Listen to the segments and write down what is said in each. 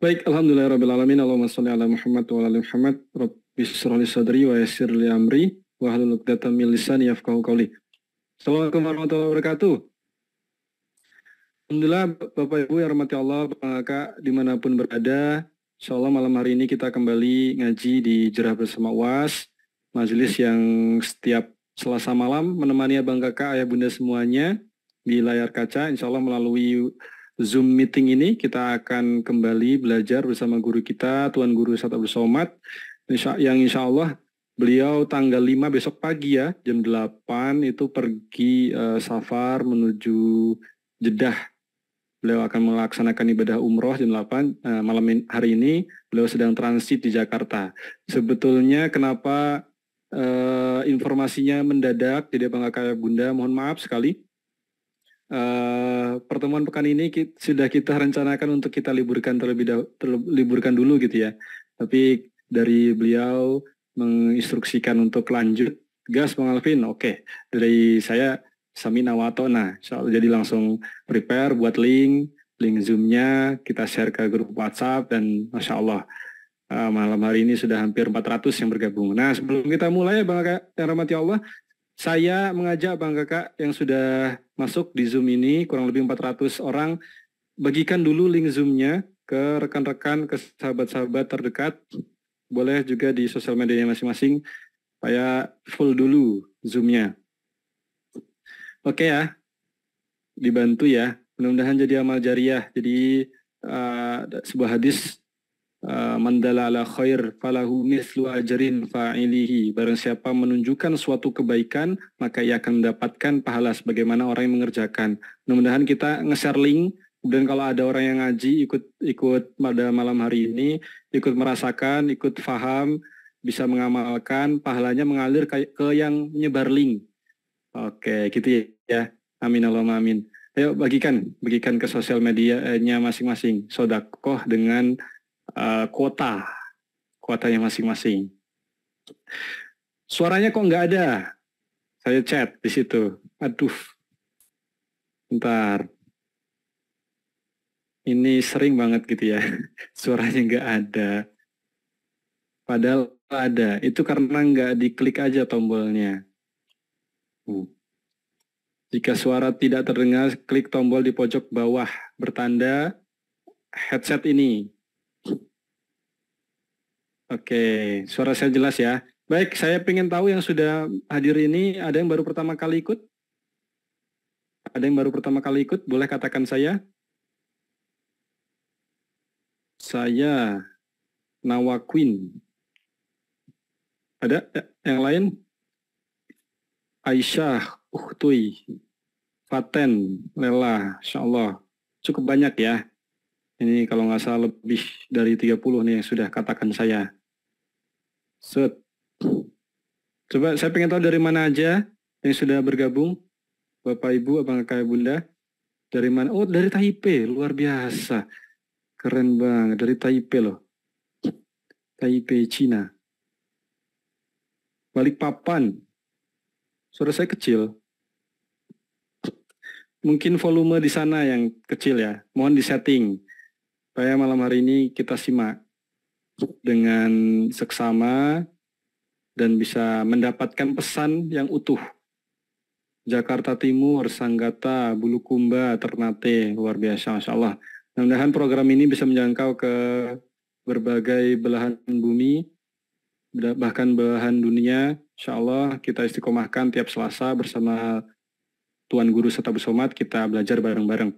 Baik, alhamdulillah alamin. Allahumma shalli ala Muhammad wa ala Muhammad. Rabbi shrahli sadri wa yassir li amri wa hlul 'uqdatam min lisani yafqahu qawli. Assalamualaikum warahmatullahi wabarakatuh. Alhamdulillah Bapak Ibu yang rahmati Allah, Kakak dimanapun berada, Insya malam hari ini kita kembali ngaji di Jerah Bersama UAS, majelis yang setiap Selasa malam menemani Abang Kakak, Ayah Bunda semuanya di layar kaca, Insyaallah melalui Zoom meeting ini kita akan kembali belajar bersama guru kita, Tuan Guru Ustadz Abdul Somad, yang insya Allah beliau tanggal 5 besok pagi ya, jam 8 itu pergi uh, safar menuju Jeddah. Beliau akan melaksanakan ibadah umroh jam 8 uh, eh, malam hari ini, beliau sedang transit di Jakarta. Sebetulnya kenapa uh, informasinya mendadak, jadi bangga kayak bunda, mohon maaf sekali Uh, pertemuan pekan ini kita, sudah kita rencanakan untuk kita liburkan terlebih dahulu, terlebih, liburkan dulu gitu ya. Tapi dari beliau menginstruksikan untuk lanjut gas Bang Alvin. Oke, okay. dari saya Samina Nah, Soal jadi langsung prepare buat link, link zoomnya. kita share ke grup WhatsApp dan Masya Allah uh, malam hari ini sudah hampir 400 yang bergabung. Nah sebelum kita mulai ya, Bang Kak, yang rahmati Allah, saya mengajak Bang Kakak yang sudah masuk di Zoom ini, kurang lebih 400 orang, bagikan dulu link Zoom-nya ke rekan-rekan, ke sahabat-sahabat terdekat. Boleh juga di sosial medianya masing-masing, supaya full dulu Zoom-nya. Oke ya, dibantu ya. Mudah-mudahan jadi amal jariah. Jadi uh, sebuah hadis Eh, Mandalala khair falahu mislu ajrin fa'ilihi. Barang siapa menunjukkan suatu kebaikan, maka ia akan mendapatkan pahala sebagaimana orang yang mengerjakan. Mudah-mudahan kita nge-share link, kemudian kalau ada orang yang ngaji ikut ikut pada malam hari ini, ikut merasakan, ikut faham, bisa mengamalkan, pahalanya mengalir ke, ke yang menyebar link. Oke, gitu ya. Amin Allahumma amin. Ayo bagikan, bagikan ke sosial medianya masing-masing. Sodakoh dengan kota eh, kuota kuotanya masing-masing. Suaranya kok nggak ada? Saya chat di situ. Aduh, ntar ini sering banget gitu ya suaranya nggak ada padahal ada itu karena nggak diklik aja tombolnya Uh. jika suara tidak terdengar klik tombol di pojok bawah bertanda headset ini Oke, suara saya jelas ya. Baik, saya ingin tahu yang sudah hadir ini, ada yang baru pertama kali ikut? Ada yang baru pertama kali ikut? Boleh katakan saya? Saya Nawa Queen. Ada yang lain? Aisyah Uhtui, Faten, Lela, Insya Allah. Cukup banyak ya. Ini kalau nggak salah lebih dari 30 nih yang sudah katakan saya. Coba saya pengen tahu dari mana aja yang sudah bergabung. Bapak Ibu, Abang Kakak Bunda. Dari mana? Oh, dari Taipei. Luar biasa. Keren banget. Dari Taipei loh. Taipei, Cina. Balik papan. Suara saya kecil. Mungkin volume di sana yang kecil ya. Mohon disetting. Supaya malam hari ini kita simak dengan seksama dan bisa mendapatkan pesan yang utuh. Jakarta Timur, Sanggata, Bulukumba, Ternate, luar biasa, Masya Allah. Mudah-mudahan program ini bisa menjangkau ke berbagai belahan bumi, bahkan belahan dunia. Insya Allah kita istiqomahkan tiap selasa bersama Tuan Guru Setabu Somad kita belajar bareng-bareng.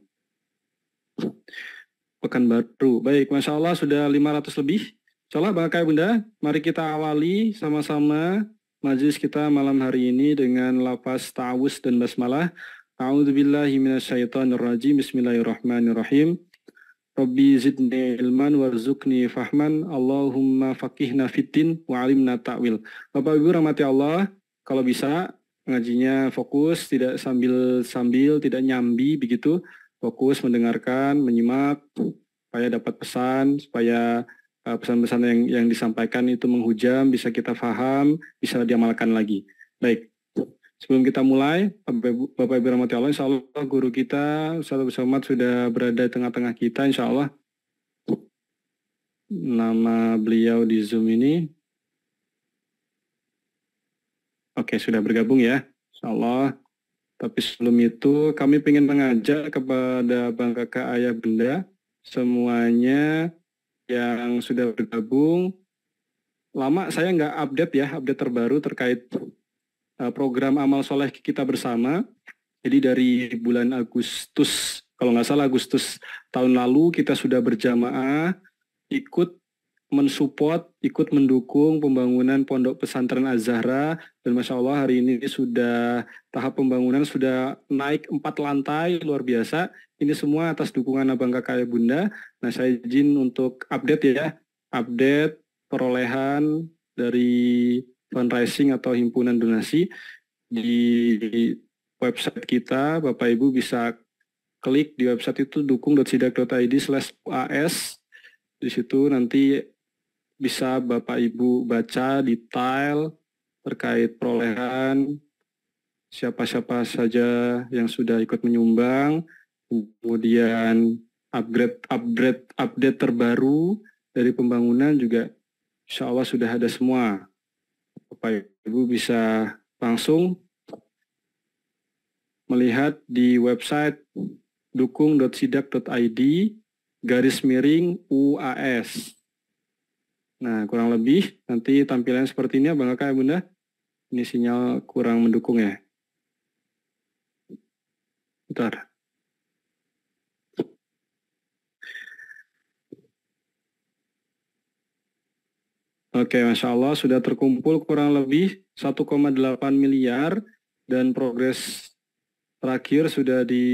Pekan baru, baik, Masya Allah sudah 500 lebih Insyaallah Bapak Bunda, mari kita awali sama-sama majelis kita malam hari ini dengan lapas ta'awus dan basmalah. A'udzubillahi minasyaitonirrajim. Bismillahirrahmanirrahim. Rabbi zidni ilman warzuqni fahman. Allahumma faqihna fitin wa 'alimna ta'wil. Bapak Ibu rahmati Allah, kalau bisa ngajinya fokus, tidak sambil-sambil, tidak nyambi begitu. Fokus mendengarkan, menyimak supaya dapat pesan, supaya Eh, pesan-pesan yang yang disampaikan itu menghujam, bisa kita faham bisa diamalkan lagi. Baik, sebelum kita mulai, Bapak Ibu Rahmati Allah, insya Allah guru kita, Ustaz Besamat sudah berada di tengah-tengah kita, insya Allah. Nama beliau di Zoom ini. Oke, sudah bergabung ya, insya Allah. Tapi sebelum itu, kami ingin mengajak kepada Bang Kakak Ayah Bunda, semuanya yang sudah bergabung. Lama saya nggak update ya, update terbaru terkait eh, program Amal Soleh Kita Bersama. Jadi dari bulan Agustus, kalau nggak salah Agustus tahun lalu kita sudah berjamaah ikut mensupport, ikut mendukung pembangunan Pondok Pesantren Azhara dan Masya Allah hari ini sudah tahap pembangunan sudah naik empat lantai luar biasa. Ini semua atas dukungan Abang Kakak ya, Bunda. Nah saya izin untuk update ya, update perolehan dari fundraising atau himpunan donasi di website kita Bapak Ibu bisa klik di website itu dukung.sidak.id slash as di situ nanti bisa Bapak Ibu baca detail terkait perolehan siapa-siapa saja yang sudah ikut menyumbang, kemudian upgrade upgrade update terbaru dari pembangunan juga insya Allah sudah ada semua. Bapak Ibu bisa langsung melihat di website dukung.sidak.id garis miring UAS. Nah, kurang lebih nanti tampilannya seperti ini ya Bang Kakak ya, Bunda. Ini sinyal kurang mendukung ya. Bentar. Oke, Masya Allah sudah terkumpul kurang lebih 1,8 miliar dan progres terakhir sudah di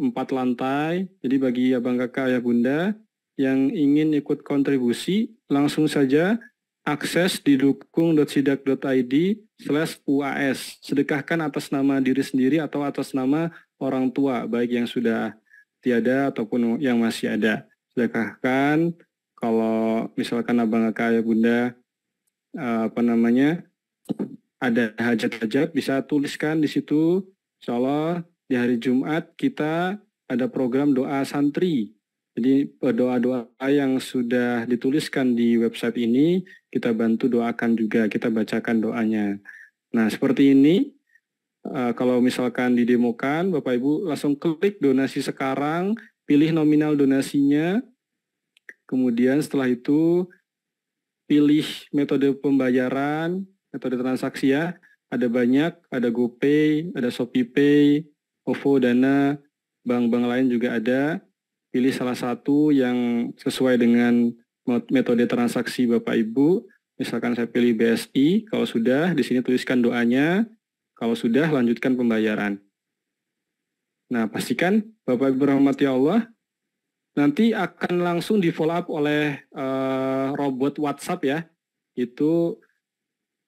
empat lantai. Jadi bagi abang kakak ya bunda, yang ingin ikut kontribusi, langsung saja akses dukung.sidak.id slash UAS. Sedekahkan atas nama diri sendiri atau atas nama orang tua, baik yang sudah tiada ataupun yang masih ada. Sedekahkan kalau misalkan abang kakak bunda eh, apa namanya ada hajat-hajat bisa tuliskan di situ. Insya Allah di hari Jumat kita ada program doa santri jadi eh, doa-doa yang sudah dituliskan di website ini kita bantu doakan juga, kita bacakan doanya. Nah seperti ini, eh, kalau misalkan didemokan, Bapak Ibu langsung klik donasi sekarang, pilih nominal donasinya, kemudian setelah itu pilih metode pembayaran, metode transaksi ya, ada banyak, ada GoPay, ada ShopeePay, OVO, Dana, bank-bank lain juga ada pilih salah satu yang sesuai dengan metode transaksi Bapak Ibu. Misalkan saya pilih BSI, kalau sudah di sini tuliskan doanya, kalau sudah lanjutkan pembayaran. Nah, pastikan Bapak Ibu rahmati Allah nanti akan langsung di follow up oleh uh, robot WhatsApp ya. Itu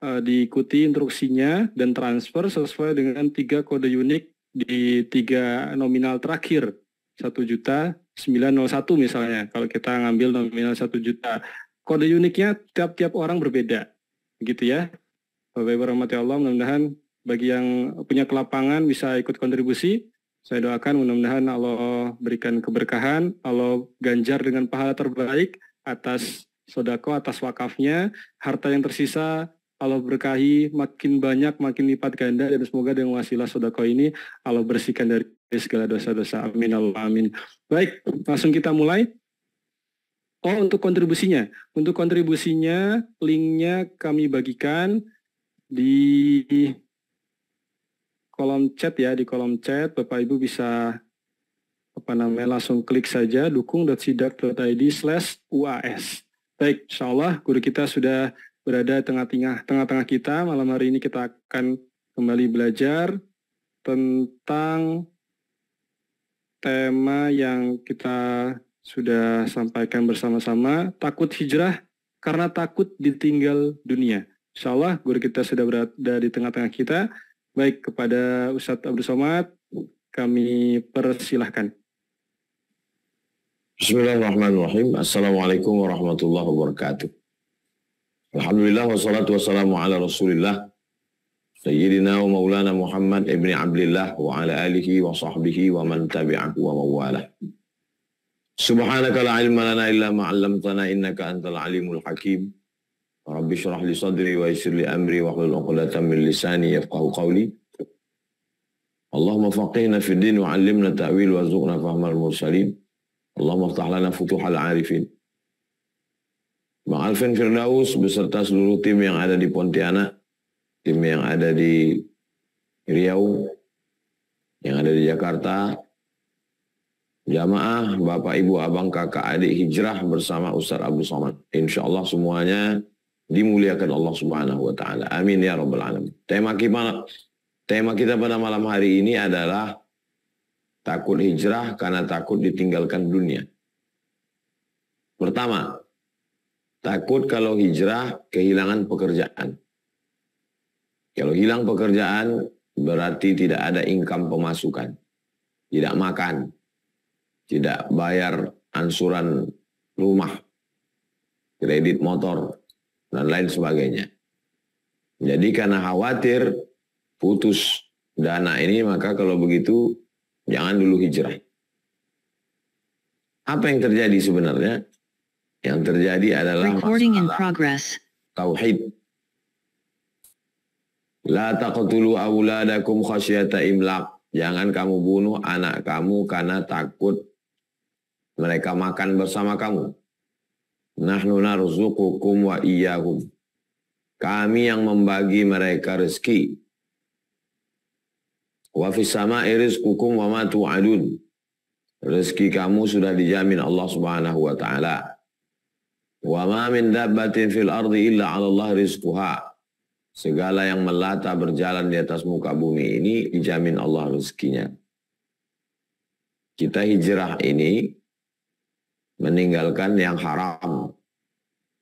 uh, diikuti instruksinya dan transfer sesuai dengan tiga kode unik di tiga nominal terakhir satu juta 901 misalnya kalau kita ngambil nominal satu juta kode uniknya tiap-tiap orang berbeda gitu ya Bapak Ibu rahmati Allah mudah-mudahan bagi yang punya kelapangan bisa ikut kontribusi saya doakan mudah-mudahan Allah berikan keberkahan Allah ganjar dengan pahala terbaik atas sodako atas wakafnya harta yang tersisa Allah berkahi makin banyak makin lipat ganda dan semoga dengan wasilah sodako ini Allah bersihkan dari dari segala dosa-dosa. Amin Allah amin. Baik, langsung kita mulai. Oh, untuk kontribusinya. Untuk kontribusinya, linknya kami bagikan di kolom chat ya, di kolom chat. Bapak Ibu bisa apa namanya langsung klik saja dukung.sidak.id slash UAS. Baik, insya Allah guru kita sudah berada tengah-tengah tengah-tengah kita. Malam hari ini kita akan kembali belajar tentang tema yang kita sudah sampaikan bersama-sama, takut hijrah karena takut ditinggal dunia. Insya Allah guru kita sudah berada di tengah-tengah kita. Baik, kepada Ustadz Abdul Somad, kami persilahkan. Bismillahirrahmanirrahim. Assalamualaikum warahmatullahi wabarakatuh. Alhamdulillah wassalatu wassalamu ala rasulillah سيدنا ومولانا محمد ابن عبد الله وعلى آله وصحبه ومن تبعه ومواله سبحانك لا علم لنا إلا ما علمتنا إنك أنت العليم الحكيم رب اشرح لي صدري ويسر لي أمري واحلل عقدة من لساني يفقه قولي اللهم فقهنا في الدين وعلمنا التأويل وارزقنا فهم المرسلين اللهم افتح لنا فتوح العارفين مع Alvin فردوس بسرطة seluruh tim yang ada di Pontianak tim yang ada di Riau, yang ada di Jakarta, jamaah, bapak, ibu, abang, kakak, adik hijrah bersama Ustaz Abu Salman, Insya Allah semuanya dimuliakan Allah Subhanahu Wa Taala. Amin ya robbal alamin. Tema kita, tema kita pada malam hari ini adalah takut hijrah karena takut ditinggalkan dunia. Pertama, takut kalau hijrah kehilangan pekerjaan. Kalau hilang pekerjaan, berarti tidak ada income pemasukan. Tidak makan. Tidak bayar ansuran rumah, kredit motor, dan lain sebagainya. Jadi karena khawatir putus dana ini, maka kalau begitu jangan dulu hijrah. Apa yang terjadi sebenarnya? Yang terjadi adalah masalah tauhid La taqtulu awladakum khasyata imlaq. Jangan kamu bunuh anak kamu karena takut mereka makan bersama kamu. Nahnu narzuqukum wa iyyahum. Kami yang membagi mereka rezeki. Wa fis sama'i rizqukum wa ma tu'adun. Rezeki kamu sudah dijamin Allah Subhanahu wa taala. Wa ma min dabbatin fil ardi illa 'ala Allah rizquha. Segala yang melata berjalan di atas muka bumi ini dijamin Allah rezekinya. Kita hijrah ini meninggalkan yang haram,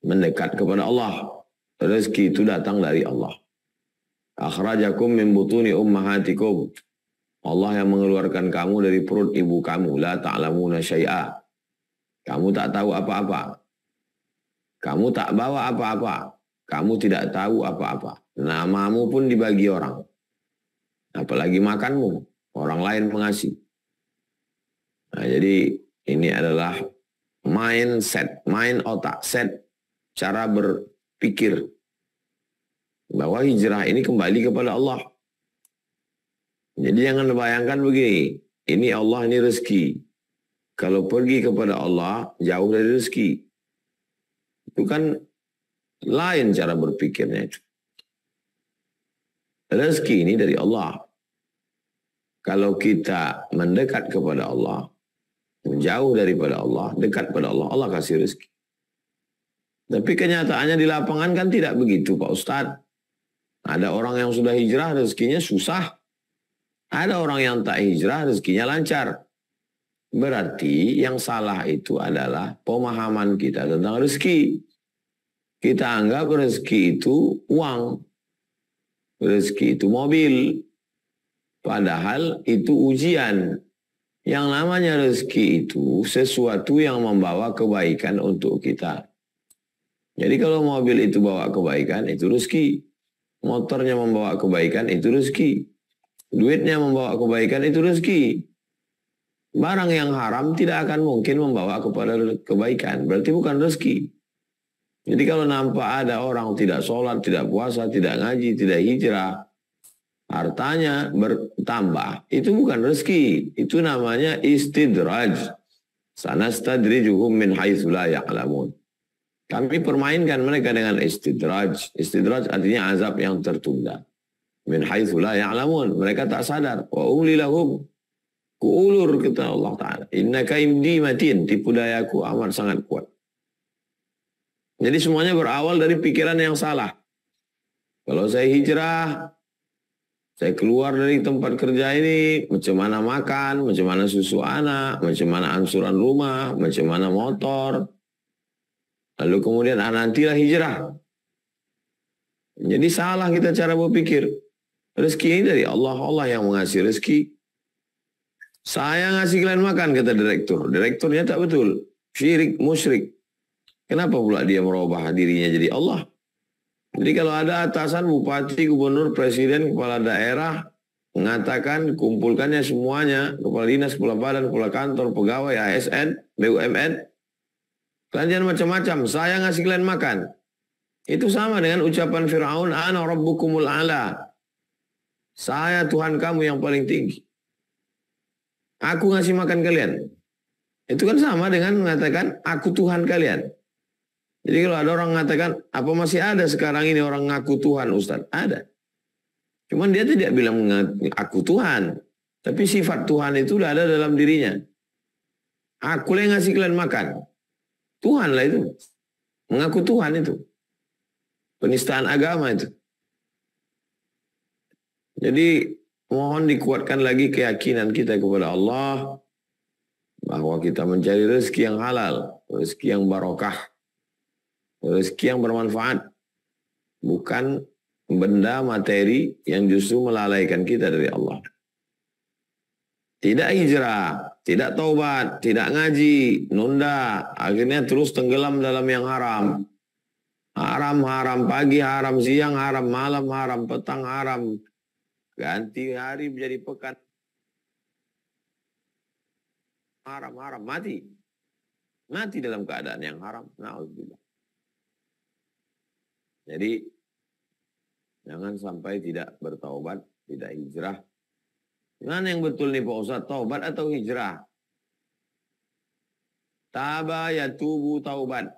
mendekat kepada Allah. Rezeki itu datang dari Allah. Akhrajakum min butuni ummahatikum. Allah yang mengeluarkan kamu dari perut ibu kamu. La ta'lamuna syai'a. Kamu tak tahu apa-apa. Kamu tak bawa apa-apa. Kamu tidak tahu apa-apa. Namamu pun dibagi orang. Apalagi makanmu. Orang lain mengasihi. Nah, jadi ini adalah mindset, mind otak, set cara berpikir bahwa hijrah ini kembali kepada Allah. Jadi jangan bayangkan begini, ini Allah ini rezeki. Kalau pergi kepada Allah jauh dari rezeki. Itu kan lain cara berpikirnya Rezeki ini dari Allah. Kalau kita mendekat kepada Allah, menjauh daripada Allah, dekat pada Allah, Allah kasih rezeki. Tapi kenyataannya di lapangan kan tidak begitu Pak Ustadz. Ada orang yang sudah hijrah rezekinya susah. Ada orang yang tak hijrah rezekinya lancar. Berarti yang salah itu adalah pemahaman kita tentang rezeki. Kita anggap rezeki itu uang rezeki itu mobil. Padahal itu ujian. Yang namanya rezeki itu sesuatu yang membawa kebaikan untuk kita. Jadi kalau mobil itu bawa kebaikan, itu rezeki. Motornya membawa kebaikan, itu rezeki. Duitnya membawa kebaikan, itu rezeki. Barang yang haram tidak akan mungkin membawa kepada kebaikan. Berarti bukan rezeki. Jadi kalau nampak ada orang tidak sholat, tidak puasa, tidak ngaji, tidak hijrah, hartanya bertambah. Itu bukan rezeki. Itu namanya istidraj. Sanastadrijuhum min la ya'lamun. Kami permainkan mereka dengan istidraj. Istidraj artinya azab yang tertunda. Min la Mereka tak sadar. Wa umli lahum. Kuulur kita Allah Ta'ala. Inna kaim di matin. Tipu dayaku amat sangat kuat. Jadi semuanya berawal dari pikiran yang salah. Kalau saya hijrah, saya keluar dari tempat kerja ini, macam mana makan, macam mana susu anak, macam mana angsuran rumah, macam mana motor. Lalu kemudian ah, nantilah hijrah. Jadi salah kita cara berpikir. Rezeki ini dari Allah, Allah yang mengasih rezeki. Saya ngasih kalian makan, kata direktur. Direkturnya tak betul. Syirik, musyrik. Kenapa pula dia merubah dirinya jadi Allah? Jadi kalau ada atasan, bupati, gubernur, presiden, kepala daerah, mengatakan kumpulkannya semuanya, kepala dinas, kepala badan, kepala kantor, pegawai, ASN, BUMN, kalian macam-macam, saya ngasih kalian makan. Itu sama dengan ucapan Fir'aun, Ana Rabbukumul Ala. Saya Tuhan kamu yang paling tinggi. Aku ngasih makan kalian. Itu kan sama dengan mengatakan, aku Tuhan kalian. Jadi kalau ada orang mengatakan, apa masih ada sekarang ini orang ngaku Tuhan Ustaz? Ada. Cuman dia tidak bilang aku Tuhan. Tapi sifat Tuhan itu sudah ada dalam dirinya. Aku yang ngasih kalian makan. Tuhan lah itu. Mengaku Tuhan itu. Penistaan agama itu. Jadi mohon dikuatkan lagi keyakinan kita kepada Allah. Bahwa kita mencari rezeki yang halal. Rezeki yang barokah rezeki yang bermanfaat, bukan benda materi yang justru melalaikan kita dari Allah. Tidak hijrah, tidak taubat, tidak ngaji, nunda, akhirnya terus tenggelam dalam yang haram. Haram, haram, pagi haram, siang haram, malam haram, petang haram. Ganti hari menjadi pekan. Haram, haram, mati. Mati dalam keadaan yang haram. Nah, jadi jangan sampai tidak bertaubat, tidak hijrah. Mana yang betul nih Pak Ustaz, taubat atau hijrah? Taba tubuh taubat.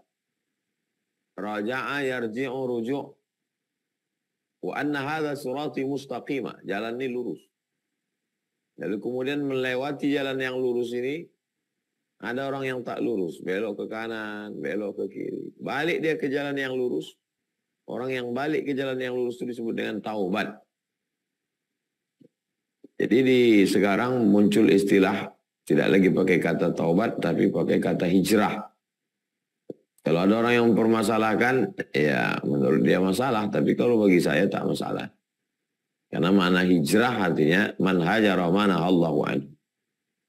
Raja'a yarji'u rujuk. Wa anna hadha surati mustaqima. Jalan ini lurus. Lalu kemudian melewati jalan yang lurus ini, ada orang yang tak lurus, belok ke kanan, belok ke kiri. Balik dia ke jalan yang lurus, Orang yang balik ke jalan yang lurus itu disebut dengan taubat. Jadi di sekarang muncul istilah tidak lagi pakai kata taubat tapi pakai kata hijrah. Kalau ada orang yang mempermasalahkan, ya menurut dia masalah. Tapi kalau bagi saya tak masalah. Karena mana hijrah artinya man hajara mana Allahu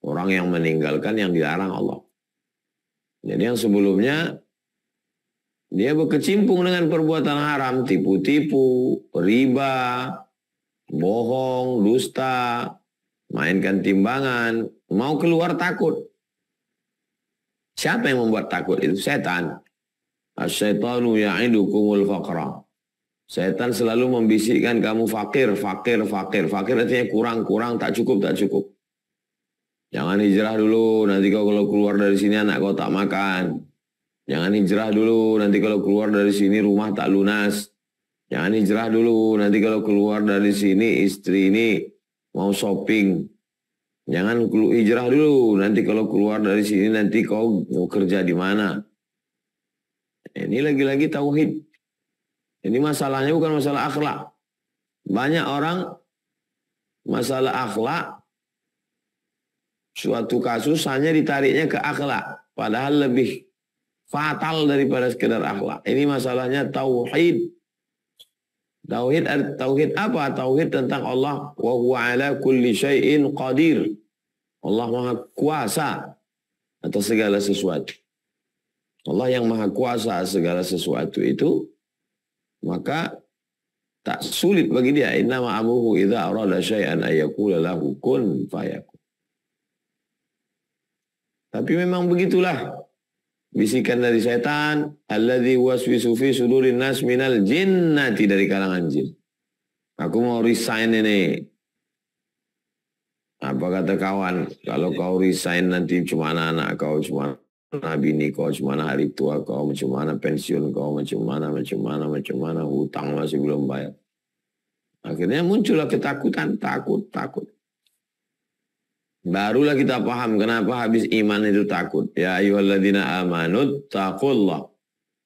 Orang yang meninggalkan yang dilarang Allah. Jadi yang sebelumnya dia berkecimpung dengan perbuatan haram, tipu-tipu, riba, bohong, dusta, mainkan timbangan, mau keluar takut. Siapa yang membuat takut itu? Setan. Asyaitanu ya'idukumul faqra. Setan selalu membisikkan kamu fakir, fakir, fakir. Fakir artinya kurang, kurang, tak cukup, tak cukup. Jangan hijrah dulu, nanti kau kalau keluar dari sini anak kau tak makan. Jangan hijrah dulu, nanti kalau keluar dari sini rumah tak lunas. Jangan hijrah dulu, nanti kalau keluar dari sini istri ini mau shopping. Jangan hijrah dulu, nanti kalau keluar dari sini nanti kau mau kerja di mana. Ini lagi-lagi tauhid. Ini masalahnya bukan masalah akhlak. Banyak orang masalah akhlak suatu kasus hanya ditariknya ke akhlak. Padahal lebih fatal daripada sekedar akhlak. Ini masalahnya tauhid. Tauhid tauhid apa? Tauhid tentang Allah wa huwa ala kulli syai'in qadir. Allah Maha Kuasa atas segala sesuatu. Allah yang Maha Kuasa segala sesuatu itu maka tak sulit bagi dia innama amuhu idza arada syai'an ayakula lahu kun fayakun. Tapi memang begitulah bisikan dari setan alladzi waswisu fi sudurin nas minal jinnati dari kalangan jin aku mau resign ini apa kata kawan kalau kau resign nanti cuma anak-anak kau cuma nabi ini kau cuma hari tua kau macam mana pensiun kau macam mana macam mana macam mana hutang masih belum bayar akhirnya muncullah ketakutan takut takut Barulah kita paham kenapa habis iman itu takut. Ya ayuhalladzina amanut taqullah.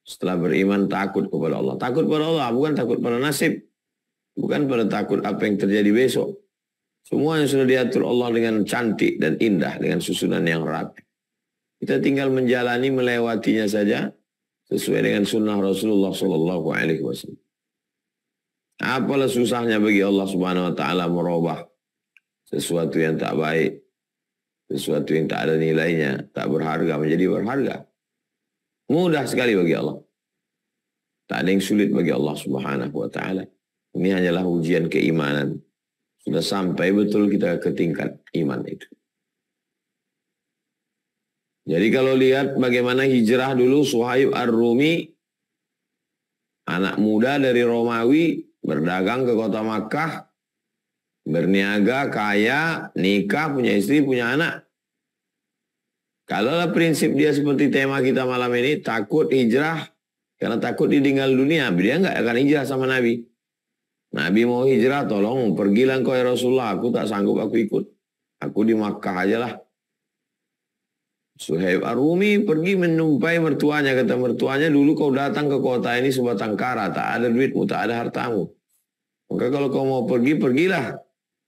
Setelah beriman takut kepada Allah. Takut pada Allah bukan takut pada nasib. Bukan pada takut apa yang terjadi besok. Semua yang sudah diatur Allah dengan cantik dan indah. Dengan susunan yang rapi. Kita tinggal menjalani melewatinya saja. Sesuai dengan sunnah Rasulullah Sallallahu Alaihi Wasallam. Apalah susahnya bagi Allah Subhanahu Wa Taala merubah sesuatu yang tak baik sesuatu yang tak ada nilainya, tak berharga menjadi berharga. Mudah sekali bagi Allah. Tak ada yang sulit bagi Allah Subhanahu wa taala. Ini hanyalah ujian keimanan. Sudah sampai betul kita ke tingkat iman itu. Jadi kalau lihat bagaimana hijrah dulu Suhaib Ar-Rumi anak muda dari Romawi berdagang ke kota Makkah berniaga, kaya, nikah, punya istri, punya anak. kalau prinsip dia seperti tema kita malam ini, takut hijrah, karena takut ditinggal dunia, dia nggak akan hijrah sama Nabi. Nabi mau hijrah, tolong pergilah engkau ya Rasulullah, aku tak sanggup aku ikut. Aku di Makkah aja lah. Suhaib Arumi pergi menumpai mertuanya, kata mertuanya dulu kau datang ke kota ini sebatang kara, tak ada duitmu, tak ada hartamu. Maka kalau kau mau pergi, pergilah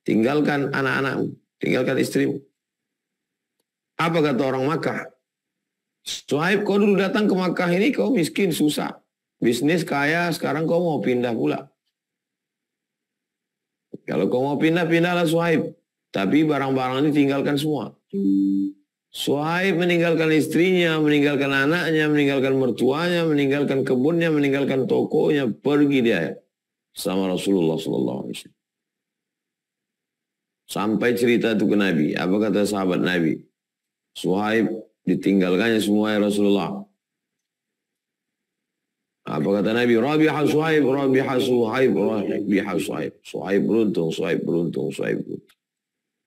tinggalkan anak-anakmu, tinggalkan istrimu. Apa kata orang Makkah? Suhaib kau dulu datang ke Makkah ini kau miskin, susah. Bisnis kaya, sekarang kau mau pindah pula. Kalau kau mau pindah, pindahlah Suhaib. Tapi barang-barang ini tinggalkan semua. Suhaib meninggalkan istrinya, meninggalkan anaknya, meninggalkan mertuanya, meninggalkan kebunnya, meninggalkan tokonya, pergi dia sama Rasulullah Sallallahu Alaihi Wasallam. Sampai cerita itu ke Nabi. Apa kata sahabat Nabi? Suhaib ditinggalkannya semua ya Rasulullah. Apa kata Nabi? Rabiha Suhaib, Rabiha Suhaib, Rabiha Suhaib. Suhaib beruntung, Suhaib beruntung, Suhaib beruntung.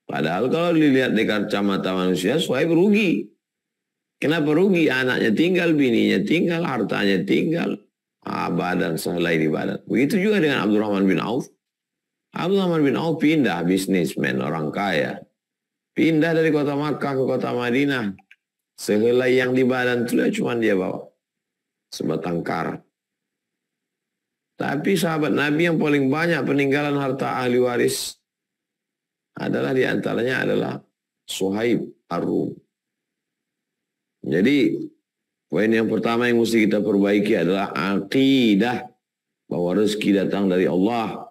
Padahal kalau dilihat di kacamata manusia, Suhaib rugi. Kenapa rugi? Anaknya tinggal, bininya tinggal, hartanya tinggal. Ah, badan sehelai di badan. Begitu juga dengan Abdurrahman bin Auf. Abdurrahman bin Auf pindah bisnismen orang kaya. Pindah dari kota Makkah ke kota Madinah. Sehelai yang di badan itu ya cuma dia bawa. Sebatang kar. Tapi sahabat Nabi yang paling banyak peninggalan harta ahli waris adalah diantaranya adalah Suhaib ar Jadi poin yang pertama yang mesti kita perbaiki adalah aqidah bahwa rezeki datang dari Allah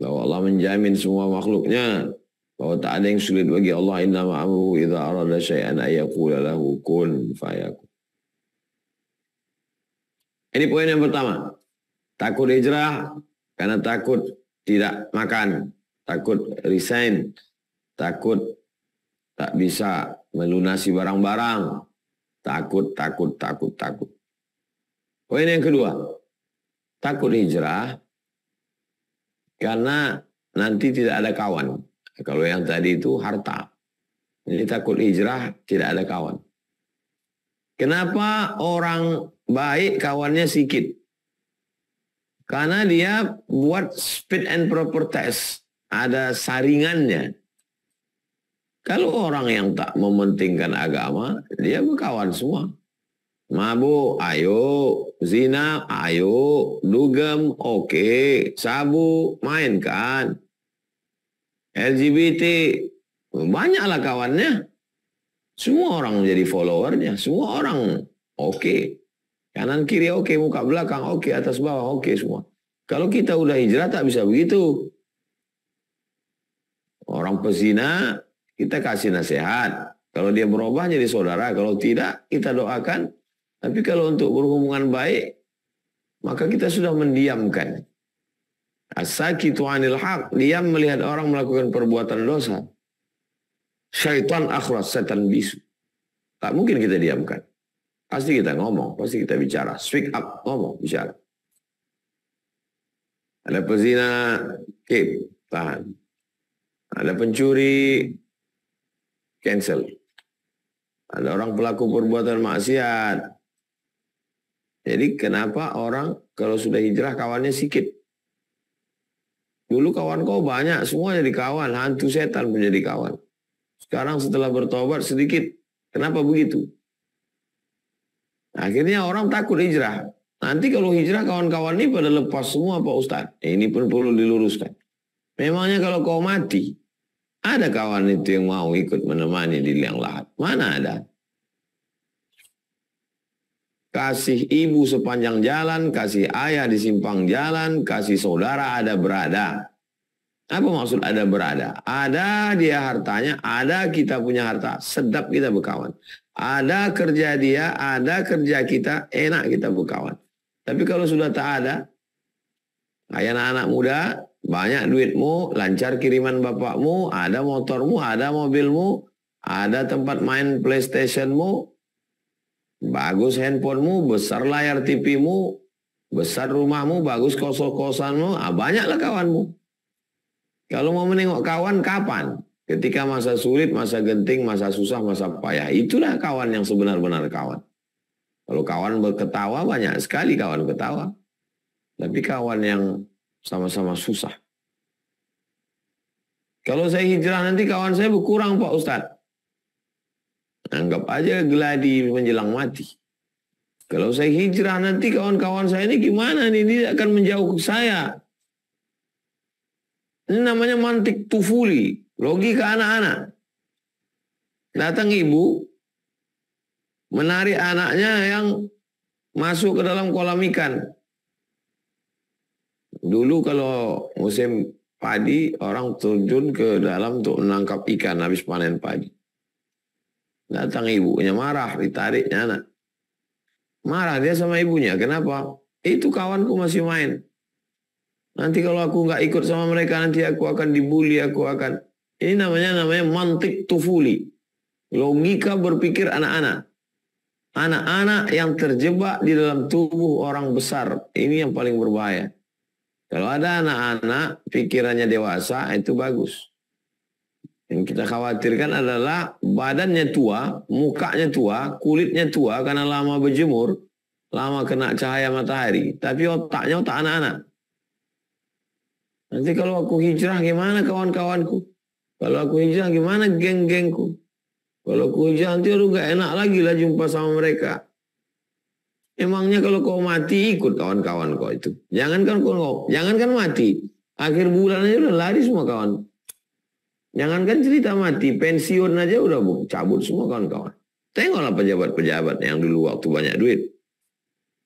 bahwa Allah menjamin semua makhluknya bahwa tak ada yang sulit bagi Allah inna ma'amu idha arada syai'an ayaqula lahu kun fayaku Ini poin yang pertama. Takut hijrah karena takut tidak makan, takut resign, takut tak bisa melunasi barang-barang, takut, takut, takut, takut. Poin yang kedua, takut hijrah karena nanti tidak ada kawan. Kalau yang tadi itu harta. Ini takut hijrah, tidak ada kawan. Kenapa orang baik kawannya sedikit? Karena dia buat speed and proper test. Ada saringannya. Kalau orang yang tak mementingkan agama, dia berkawan semua. Mabuk, ayo. Zina, ayo. Dugem, oke. Okay. Sabu, mainkan. LGBT, banyaklah kawannya. Semua orang menjadi followernya. Semua orang oke. Okay. Kanan kiri oke, okay. muka belakang oke, okay. atas bawah oke okay, semua. Kalau kita udah hijrah tak bisa begitu. Orang pezina kita kasih nasihat. Kalau dia berubah jadi saudara, kalau tidak kita doakan tapi kalau untuk berhubungan baik, maka kita sudah mendiamkan. As-sakitu anil haq, diam melihat orang melakukan perbuatan dosa. Syaitan akhras, setan bisu. Tak mungkin kita diamkan. Pasti kita ngomong, pasti kita bicara. Speak up, ngomong, bicara. Ada pezina, keep, tahan. Ada pencuri, cancel. Ada orang pelaku perbuatan maksiat, jadi kenapa orang kalau sudah hijrah kawannya sikit? Dulu kawan kau banyak, semua jadi kawan. Hantu setan pun jadi kawan. Sekarang setelah bertobat sedikit. Kenapa begitu? Akhirnya orang takut hijrah. Nanti kalau hijrah kawan-kawan ini pada lepas semua Pak Ustadz. Ini pun perlu diluruskan. Memangnya kalau kau mati, ada kawan itu yang mau ikut menemani di liang lahat? Mana ada? Kasih ibu sepanjang jalan, kasih ayah di simpang jalan, kasih saudara ada berada. Apa maksud ada berada? Ada dia hartanya, ada kita punya harta, sedap kita berkawan. Ada kerja dia, ada kerja kita, enak kita berkawan. Tapi kalau sudah tak ada, ayah anak-anak muda, banyak duitmu, lancar kiriman bapakmu, ada motormu, ada mobilmu, ada tempat main playstationmu, Bagus handphonemu, besar layar TV-mu, besar rumahmu, bagus kosong kosanmu ah, banyaklah kawanmu. Kalau mau menengok kawan, kapan? Ketika masa sulit, masa genting, masa susah, masa payah. Itulah kawan yang sebenar-benar kawan. Kalau kawan berketawa, banyak sekali kawan ketawa. Tapi kawan yang sama-sama susah. Kalau saya hijrah nanti kawan saya berkurang Pak Ustadz. Anggap aja geladi menjelang mati. Kalau saya hijrah nanti kawan-kawan saya ini gimana nih? Dia akan menjauh ke saya. Ini namanya mantik tufuli. Logika anak-anak. Datang ibu, menarik anaknya yang masuk ke dalam kolam ikan. Dulu kalau musim padi, orang terjun ke dalam untuk menangkap ikan habis panen padi. Datang ibunya marah, ditariknya anak. Marah dia sama ibunya. Kenapa? Itu kawanku masih main. Nanti kalau aku nggak ikut sama mereka nanti aku akan dibully, aku akan. Ini namanya namanya mantik tufuli. Logika berpikir anak-anak. Anak-anak yang terjebak di dalam tubuh orang besar. Ini yang paling berbahaya. Kalau ada anak-anak pikirannya dewasa itu bagus. Yang kita khawatirkan adalah badannya tua, mukanya tua, kulitnya tua karena lama berjemur, lama kena cahaya matahari. Tapi otaknya otak anak-anak. Nanti kalau aku hijrah gimana kawan-kawanku? Kalau aku hijrah gimana geng-gengku? Kalau aku hijrah nanti aduh gak enak lagi lah jumpa sama mereka. Emangnya kalau kau mati ikut kawan-kawan kau itu. Jangankan kau, jangankan mati. Akhir bulan aja udah lari semua kawan. Jangan Jangankan cerita mati, pensiun aja udah bu, cabut semua kawan-kawan. Tengoklah pejabat-pejabat yang dulu waktu banyak duit.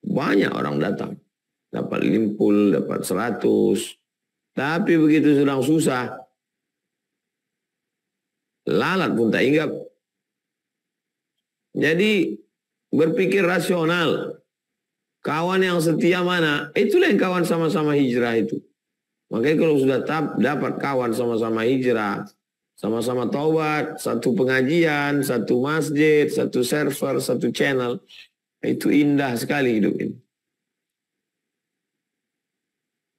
Banyak orang datang. Dapat limpul, dapat seratus. Tapi begitu sedang susah, lalat pun tak ingat. Jadi berpikir rasional. Kawan yang setia mana? Itulah yang kawan sama-sama hijrah itu. Makanya kalau sudah dapat kawan sama-sama hijrah, sama-sama taubat, satu pengajian, satu masjid, satu server, satu channel, itu indah sekali hidup ini.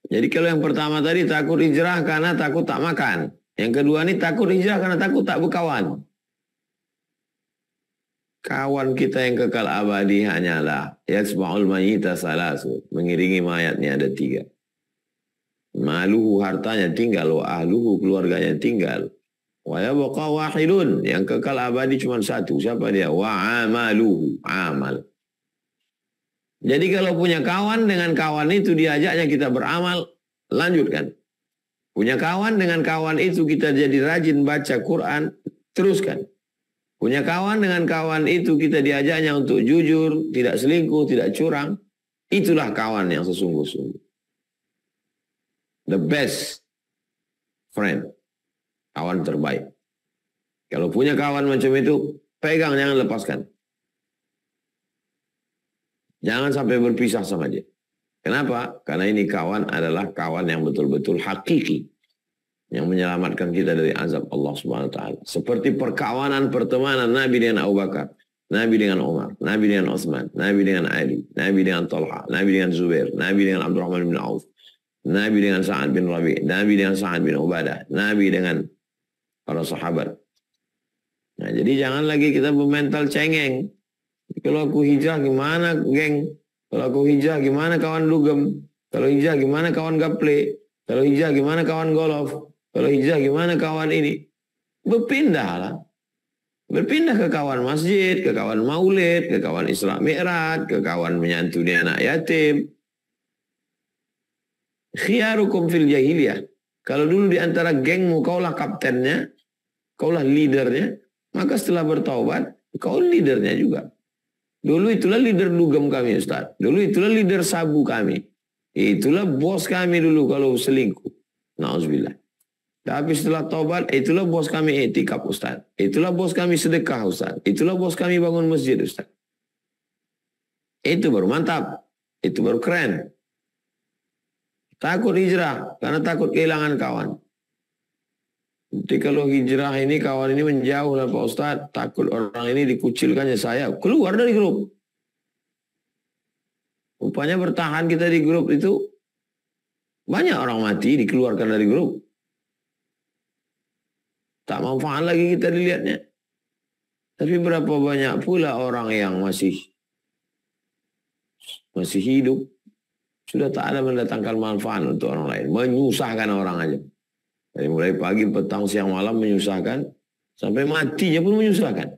Jadi kalau yang pertama tadi takut hijrah karena takut tak makan. Yang kedua ini takut hijrah karena takut tak berkawan. Kawan kita yang kekal abadi hanyalah Yasma'ul mayyita salasu. Mengiringi mayatnya ada tiga. Maluhu hartanya tinggal, wa ahluhu keluarganya tinggal. Wa yabqa wahidun, yang kekal abadi cuma satu. Siapa dia? Wa amaluhu, amal. Jadi kalau punya kawan dengan kawan itu diajaknya kita beramal, lanjutkan. Punya kawan dengan kawan itu kita jadi rajin baca Quran, teruskan. Punya kawan dengan kawan itu kita diajaknya untuk jujur, tidak selingkuh, tidak curang. Itulah kawan yang sesungguh-sungguh the best friend, kawan terbaik. Kalau punya kawan macam itu, pegang jangan lepaskan. Jangan sampai berpisah sama dia. Kenapa? Karena ini kawan adalah kawan yang betul-betul hakiki yang menyelamatkan kita dari azab Allah Subhanahu wa taala. Seperti perkawanan pertemanan Nabi dengan Abu Bakar, Nabi dengan Umar, Nabi dengan Osman, Nabi dengan Ali, Nabi dengan Talha, Nabi dengan Zubair, Nabi dengan Abdurrahman bin Auf, Nabi dengan Sa'ad bin Rabi, Nabi dengan Sa'ad bin Ubadah, Nabi dengan para sahabat. Nah, jadi jangan lagi kita bermental cengeng. Kalau aku hijrah gimana, geng? Kalau aku hijrah gimana kawan dugem? Kalau hijrah gimana kawan gaple? Kalau hijrah gimana kawan golf? Kalau hijrah gimana kawan ini? Berpindahlah. Berpindah ke kawan masjid, ke kawan maulid, ke kawan Islam mirat, ke kawan menyantuni anak yatim, Khiarukum fil jahiliyah. Kalau dulu di antara gengmu kaulah kaptennya, kaulah leadernya, maka setelah bertaubat, kau leadernya juga. Dulu itulah leader dugem kami Ustaz. Dulu itulah leader sabu kami. Itulah bos kami dulu kalau selingkuh. Nauzubillah. Tapi setelah taubat, itulah bos kami etikap Ustaz. Itulah bos kami sedekah Ustaz. Itulah bos kami bangun masjid Ustaz. Itu baru mantap. Itu baru keren. Takut hijrah karena takut kehilangan kawan. Nanti kalau hijrah ini kawan ini menjauh lah Pak Ustaz. Takut orang ini dikucilkan ya saya. Keluar dari grup. Rupanya bertahan kita di grup itu banyak orang mati dikeluarkan dari grup. Tak manfaat lagi kita dilihatnya. Tapi berapa banyak pula orang yang masih masih hidup sudah tak ada mendatangkan manfaat untuk orang lain. Menyusahkan orang aja. Dari mulai pagi, petang, siang, malam menyusahkan. Sampai matinya pun menyusahkan.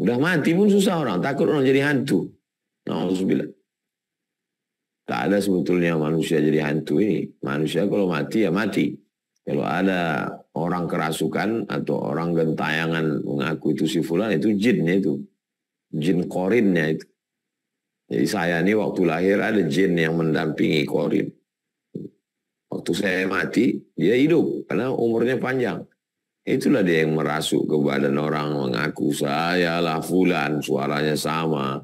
Udah mati pun susah orang. Takut orang jadi hantu. Alhamdulillah. Tak ada sebetulnya manusia jadi hantu ini. Manusia kalau mati ya mati. Kalau ada orang kerasukan atau orang gentayangan mengaku itu si fulan itu jinnya itu. Jin korinnya itu. Jadi saya ini waktu lahir ada jin yang mendampingi Korin. Waktu saya mati, dia hidup karena umurnya panjang. Itulah dia yang merasuk ke badan orang mengaku saya lah fulan, suaranya sama.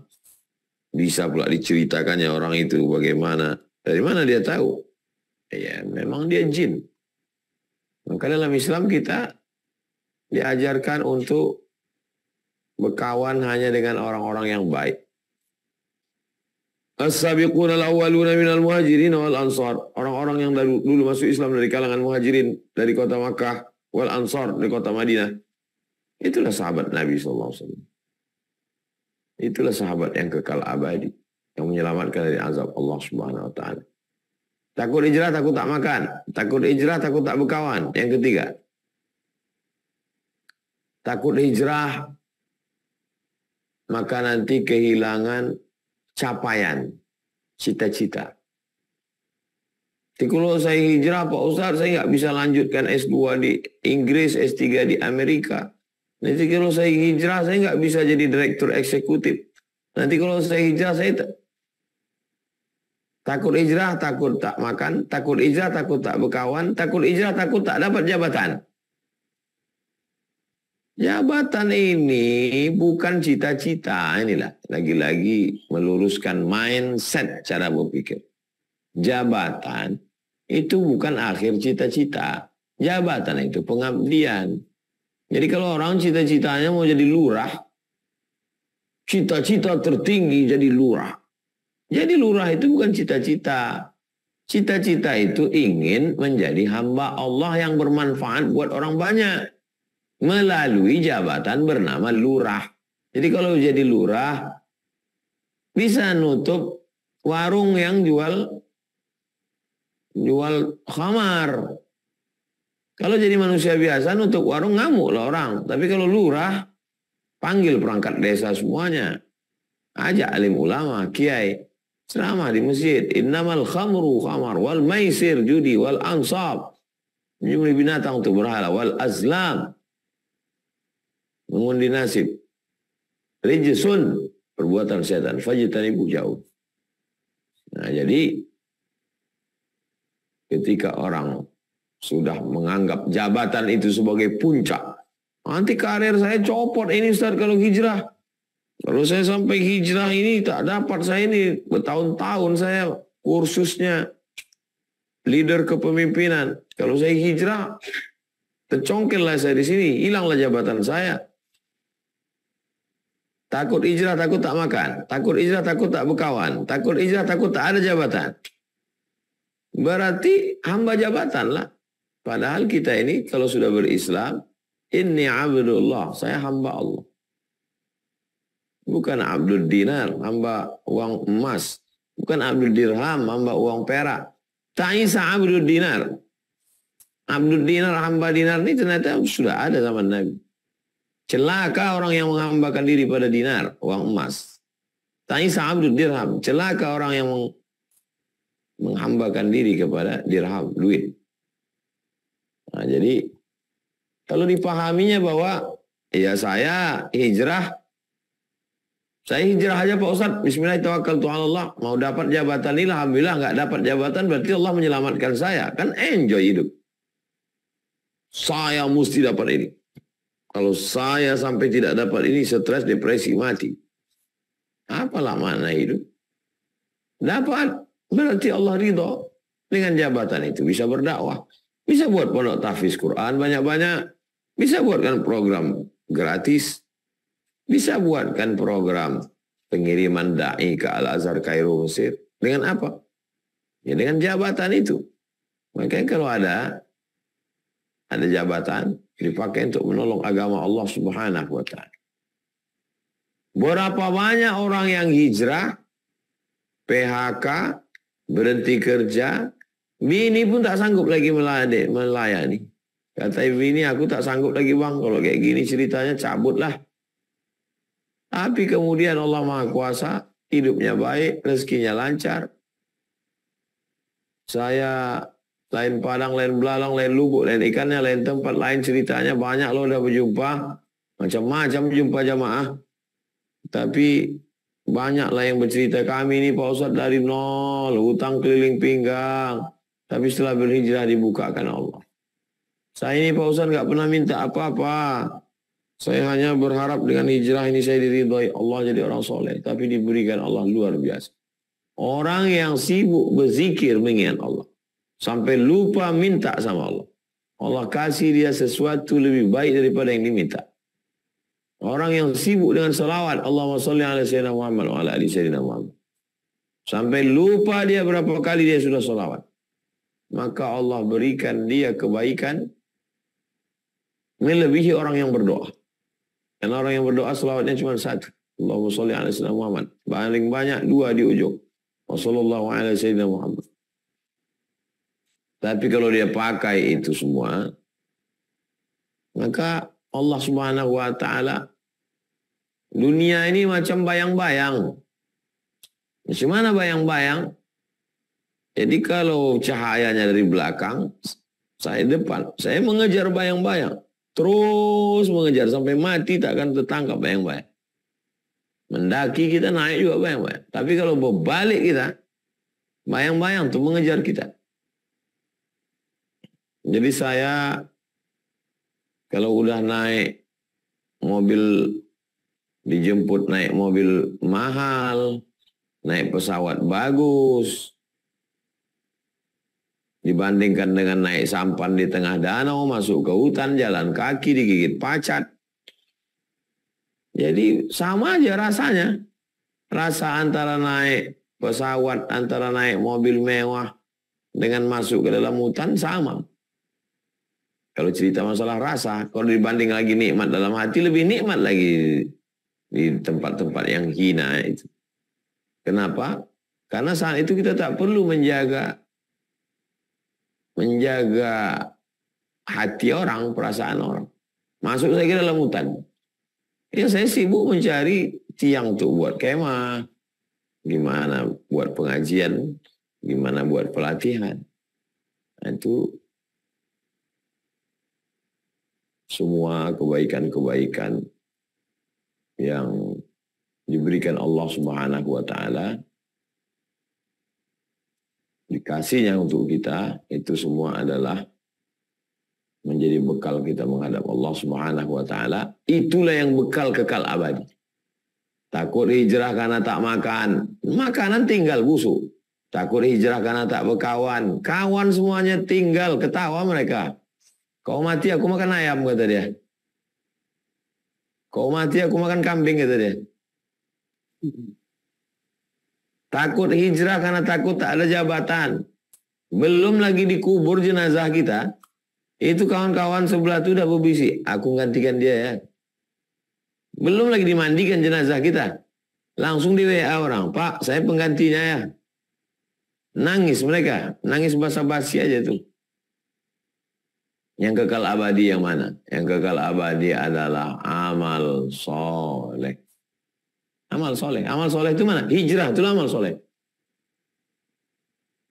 Bisa pula diceritakannya orang itu bagaimana. Dari mana dia tahu? Ya, memang dia jin. Maka dalam Islam kita diajarkan untuk berkawan hanya dengan orang-orang yang baik As-sabiqun al-awwaluna minal muhajirin wal ansar. Orang-orang yang dulu, dulu masuk Islam dari kalangan muhajirin dari kota Makkah wal ansar dari kota Madinah. Itulah sahabat Nabi SAW. Itulah sahabat yang kekal abadi. Yang menyelamatkan dari azab Allah Subhanahu Wa Taala. Takut hijrah, takut tak makan. Takut hijrah, takut tak berkawan. Yang ketiga. Takut hijrah, maka nanti kehilangan capaian, cita-cita. Kalau saya hijrah Pak Ustaz, saya nggak bisa lanjutkan S2 di Inggris, S3 di Amerika. Nanti kalau saya hijrah, saya nggak bisa jadi direktur eksekutif. Nanti kalau saya hijrah, saya takut hijrah, takut tak makan, takut hijrah, takut tak berkawan, takut hijrah, takut tak dapat jabatan. Jabatan ini bukan cita-cita, inilah lagi-lagi meluruskan mindset cara berpikir. Jabatan itu bukan akhir cita-cita. Jabatan itu pengabdian. Jadi kalau orang cita-citanya mau jadi lurah, cita-cita tertinggi jadi lurah. Jadi lurah itu bukan cita-cita. Cita-cita itu ingin menjadi hamba Allah yang bermanfaat buat orang banyak melalui jabatan bernama lurah. Jadi kalau jadi lurah bisa nutup warung yang jual jual khamar. Kalau jadi manusia biasa nutup warung ngamuk lah orang. Tapi kalau lurah panggil perangkat desa semuanya. Ajak alim ulama, kiai, selama di masjid. Innamal khamru khamar wal maisir judi wal ansab. Menyembelih binatang untuk berhala wal azlam mengundi nasib. Rijisun perbuatan setan. Fajitan ibu jauh. Nah jadi ketika orang sudah menganggap jabatan itu sebagai puncak. Nanti karir saya copot ini Ustaz kalau hijrah. Kalau saya sampai hijrah ini tak dapat saya ini bertahun-tahun saya kursusnya leader kepemimpinan. Kalau saya hijrah, tercongkellah saya di sini, hilanglah jabatan saya. Takut hijrah, takut tak makan. Takut hijrah, takut tak berkawan. Takut hijrah, takut tak ada jabatan. Berarti hamba jabatan lah. Padahal kita ini kalau sudah berislam, ini abdullah, saya hamba Allah. Bukan abdul dinar, hamba uang emas. Bukan abdul dirham, hamba uang perak. Ta'isa abdul dinar. Abdul dinar, hamba dinar ini ternyata sudah ada zaman Nabi. Celaka orang yang menghambakan diri pada dinar, uang emas. Tanya saham, dirham. Celaka orang yang menghambakan diri kepada dirham, duit. Nah, jadi kalau dipahaminya bahwa ya saya hijrah saya hijrah aja Pak Ustadz. Bismillahirrahmanirrahim. Allah. Mau dapat jabatan ini Alhamdulillah. Nggak dapat jabatan berarti Allah menyelamatkan saya. Kan enjoy hidup. Saya mesti dapat ini. Kalau saya sampai tidak dapat ini, stres, depresi, mati. Apalah makna hidup? Dapat, berarti Allah ridho dengan jabatan itu. Bisa berdakwah. Bisa buat pondok tahfiz Quran banyak-banyak. Bisa buatkan program gratis. Bisa buatkan program pengiriman da'i ke Al-Azhar Kairo Mesir. Dengan apa? Ya dengan jabatan itu. Makanya kalau ada ada jabatan dipakai untuk menolong agama Allah Subhanahu wa taala. Berapa banyak orang yang hijrah, PHK, berhenti kerja, bini pun tak sanggup lagi melayani. melayani. Kata ini aku tak sanggup lagi bang, kalau kayak gini ceritanya cabutlah. Tapi kemudian Allah Maha Kuasa, hidupnya baik, rezekinya lancar. Saya lain padang, lain belalang, lain lubuk, lain ikannya, lain tempat, lain ceritanya. Banyak lo udah berjumpa, macam-macam jumpa jamaah. Tapi banyaklah yang bercerita kami ini Pak Ustadz dari nol, hutang keliling pinggang. Tapi setelah berhijrah dibukakan Allah. Saya ini Pak Ustadz nggak pernah minta apa-apa. Saya hanya berharap dengan hijrah ini saya diridhoi Allah jadi orang soleh. Tapi diberikan Allah luar biasa. Orang yang sibuk berzikir mengingat Allah Sampai lupa minta sama Allah. Allah kasih dia sesuatu lebih baik daripada yang diminta. Orang yang sibuk dengan salawat. Allahumma salli ala sayyidina Muhammad wa ala ali sayyidina Muhammad. Sampai lupa dia berapa kali dia sudah salawat. Maka Allah berikan dia kebaikan melebihi orang yang berdoa. Dan orang yang berdoa salawatnya cuma satu. Allahumma salli ala sayyidina Muhammad. Paling banyak dua di ujung. Wassalamualaikum warahmatullahi wabarakatuh. Tapi kalau dia pakai itu semua, maka Allah Subhanahu wa taala dunia ini macam bayang-bayang. Macam mana bayang-bayang? Jadi kalau cahayanya dari belakang, saya depan. Saya mengejar bayang-bayang. Terus mengejar sampai mati tak akan tertangkap bayang-bayang. Mendaki kita naik juga bayang-bayang. Tapi kalau berbalik kita, bayang-bayang tuh mengejar kita. Jadi saya kalau udah naik mobil dijemput naik mobil mahal, naik pesawat bagus, dibandingkan dengan naik sampan di tengah danau, masuk ke hutan, jalan kaki, digigit pacat. Jadi sama aja rasanya. Rasa antara naik pesawat, antara naik mobil mewah dengan masuk ke dalam hutan sama. Kalau cerita masalah rasa, kalau dibanding lagi nikmat dalam hati, lebih nikmat lagi di tempat-tempat yang hina itu. Kenapa? Karena saat itu kita tak perlu menjaga menjaga hati orang, perasaan orang. Masuk saya ke dalam hutan. Ya saya sibuk mencari tiang untuk buat kemah. Gimana buat pengajian, gimana buat pelatihan. Nah, itu semua kebaikan-kebaikan yang diberikan Allah Subhanahu wa taala dikasihnya untuk kita itu semua adalah menjadi bekal kita menghadap Allah Subhanahu wa taala itulah yang bekal kekal abadi takut hijrah karena tak makan makanan tinggal busuk takut hijrah karena tak berkawan kawan semuanya tinggal ketawa mereka Kau mati aku makan ayam kata dia. Kau mati aku makan kambing kata dia. Takut hijrah karena takut tak ada jabatan. Belum lagi dikubur jenazah kita. Itu kawan-kawan sebelah itu udah berbisik. Aku gantikan dia ya. Belum lagi dimandikan jenazah kita. Langsung di WA orang. Pak, saya penggantinya ya. Nangis mereka. Nangis basa-basi aja tuh. Yang kekal abadi yang mana? Yang kekal abadi adalah amal soleh. Amal soleh. Amal soleh itu mana? Hijrah, itu amal soleh.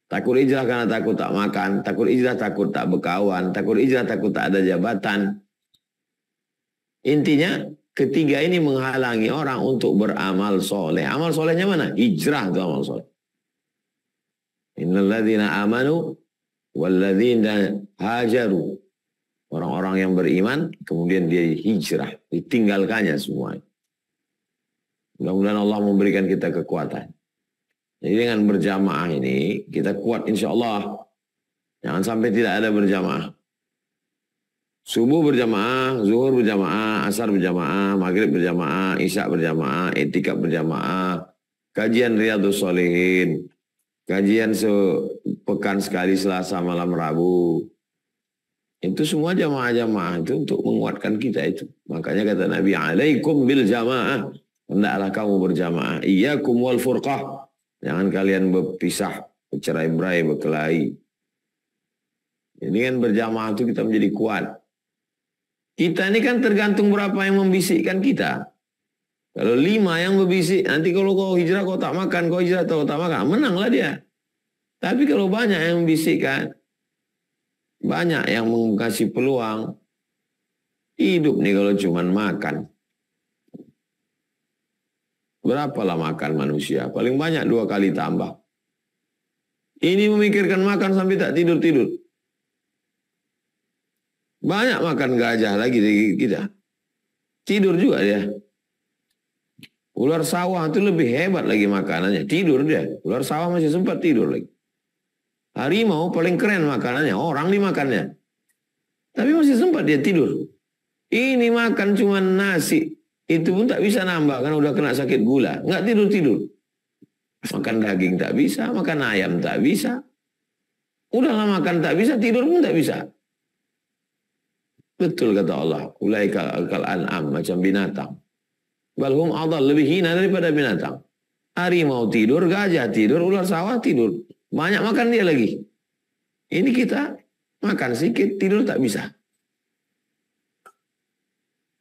Takut hijrah karena takut tak makan. Takut hijrah takut tak berkawan. Takut hijrah takut tak ada jabatan. Intinya ketiga ini menghalangi orang untuk beramal soleh. Amal solehnya mana? Hijrah itu amal soleh. Innalladzina amanu walladzina hajaru orang yang beriman, kemudian dia hijrah, ditinggalkannya semua. Mudah-mudahan Allah memberikan kita kekuatan. Jadi dengan berjamaah ini, kita kuat insya Allah. Jangan sampai tidak ada berjamaah. Subuh berjamaah, zuhur berjamaah, asar berjamaah, maghrib berjamaah, isya berjamaah, etika berjamaah, kajian riadu solehin, kajian sepekan sekali selasa malam rabu, itu semua jamaah-jamaah itu untuk menguatkan kita itu. Makanya kata Nabi, alaikum bil jamaah. Hendaklah kamu berjamaah. Iyakum wal furqah. Jangan kalian berpisah, bercerai-berai, berkelahi. Ini kan berjamaah itu kita menjadi kuat. Kita ini kan tergantung berapa yang membisikkan kita. Kalau lima yang berbisik, nanti kalau kau hijrah kau tak makan, kau hijrah kau tak makan, menanglah dia. Tapi kalau banyak yang membisikkan, banyak yang mengasih peluang. Hidup nih kalau cuman makan. berapa Berapalah makan manusia? Paling banyak dua kali tambah. Ini memikirkan makan sampai tak tidur-tidur. Banyak makan gajah lagi dari kita. Tidur juga dia. Ular sawah itu lebih hebat lagi makanannya. Tidur dia. Ular sawah masih sempat tidur lagi. Harimau paling keren makanannya, orang dimakannya. Tapi masih sempat dia tidur. Ini makan cuma nasi. Itu pun tak bisa nambah karena udah kena sakit gula. Nggak tidur-tidur. Makan daging tak bisa, makan ayam tak bisa. udah Udahlah makan tak bisa, tidur pun tak bisa. Betul kata Allah. Ulai kal an'am, macam binatang. Balhum adal, lebih hina daripada binatang. Harimau tidur, gajah tidur, ular sawah tidur. Banyak makan dia lagi. Ini kita makan sedikit, tidur tak bisa.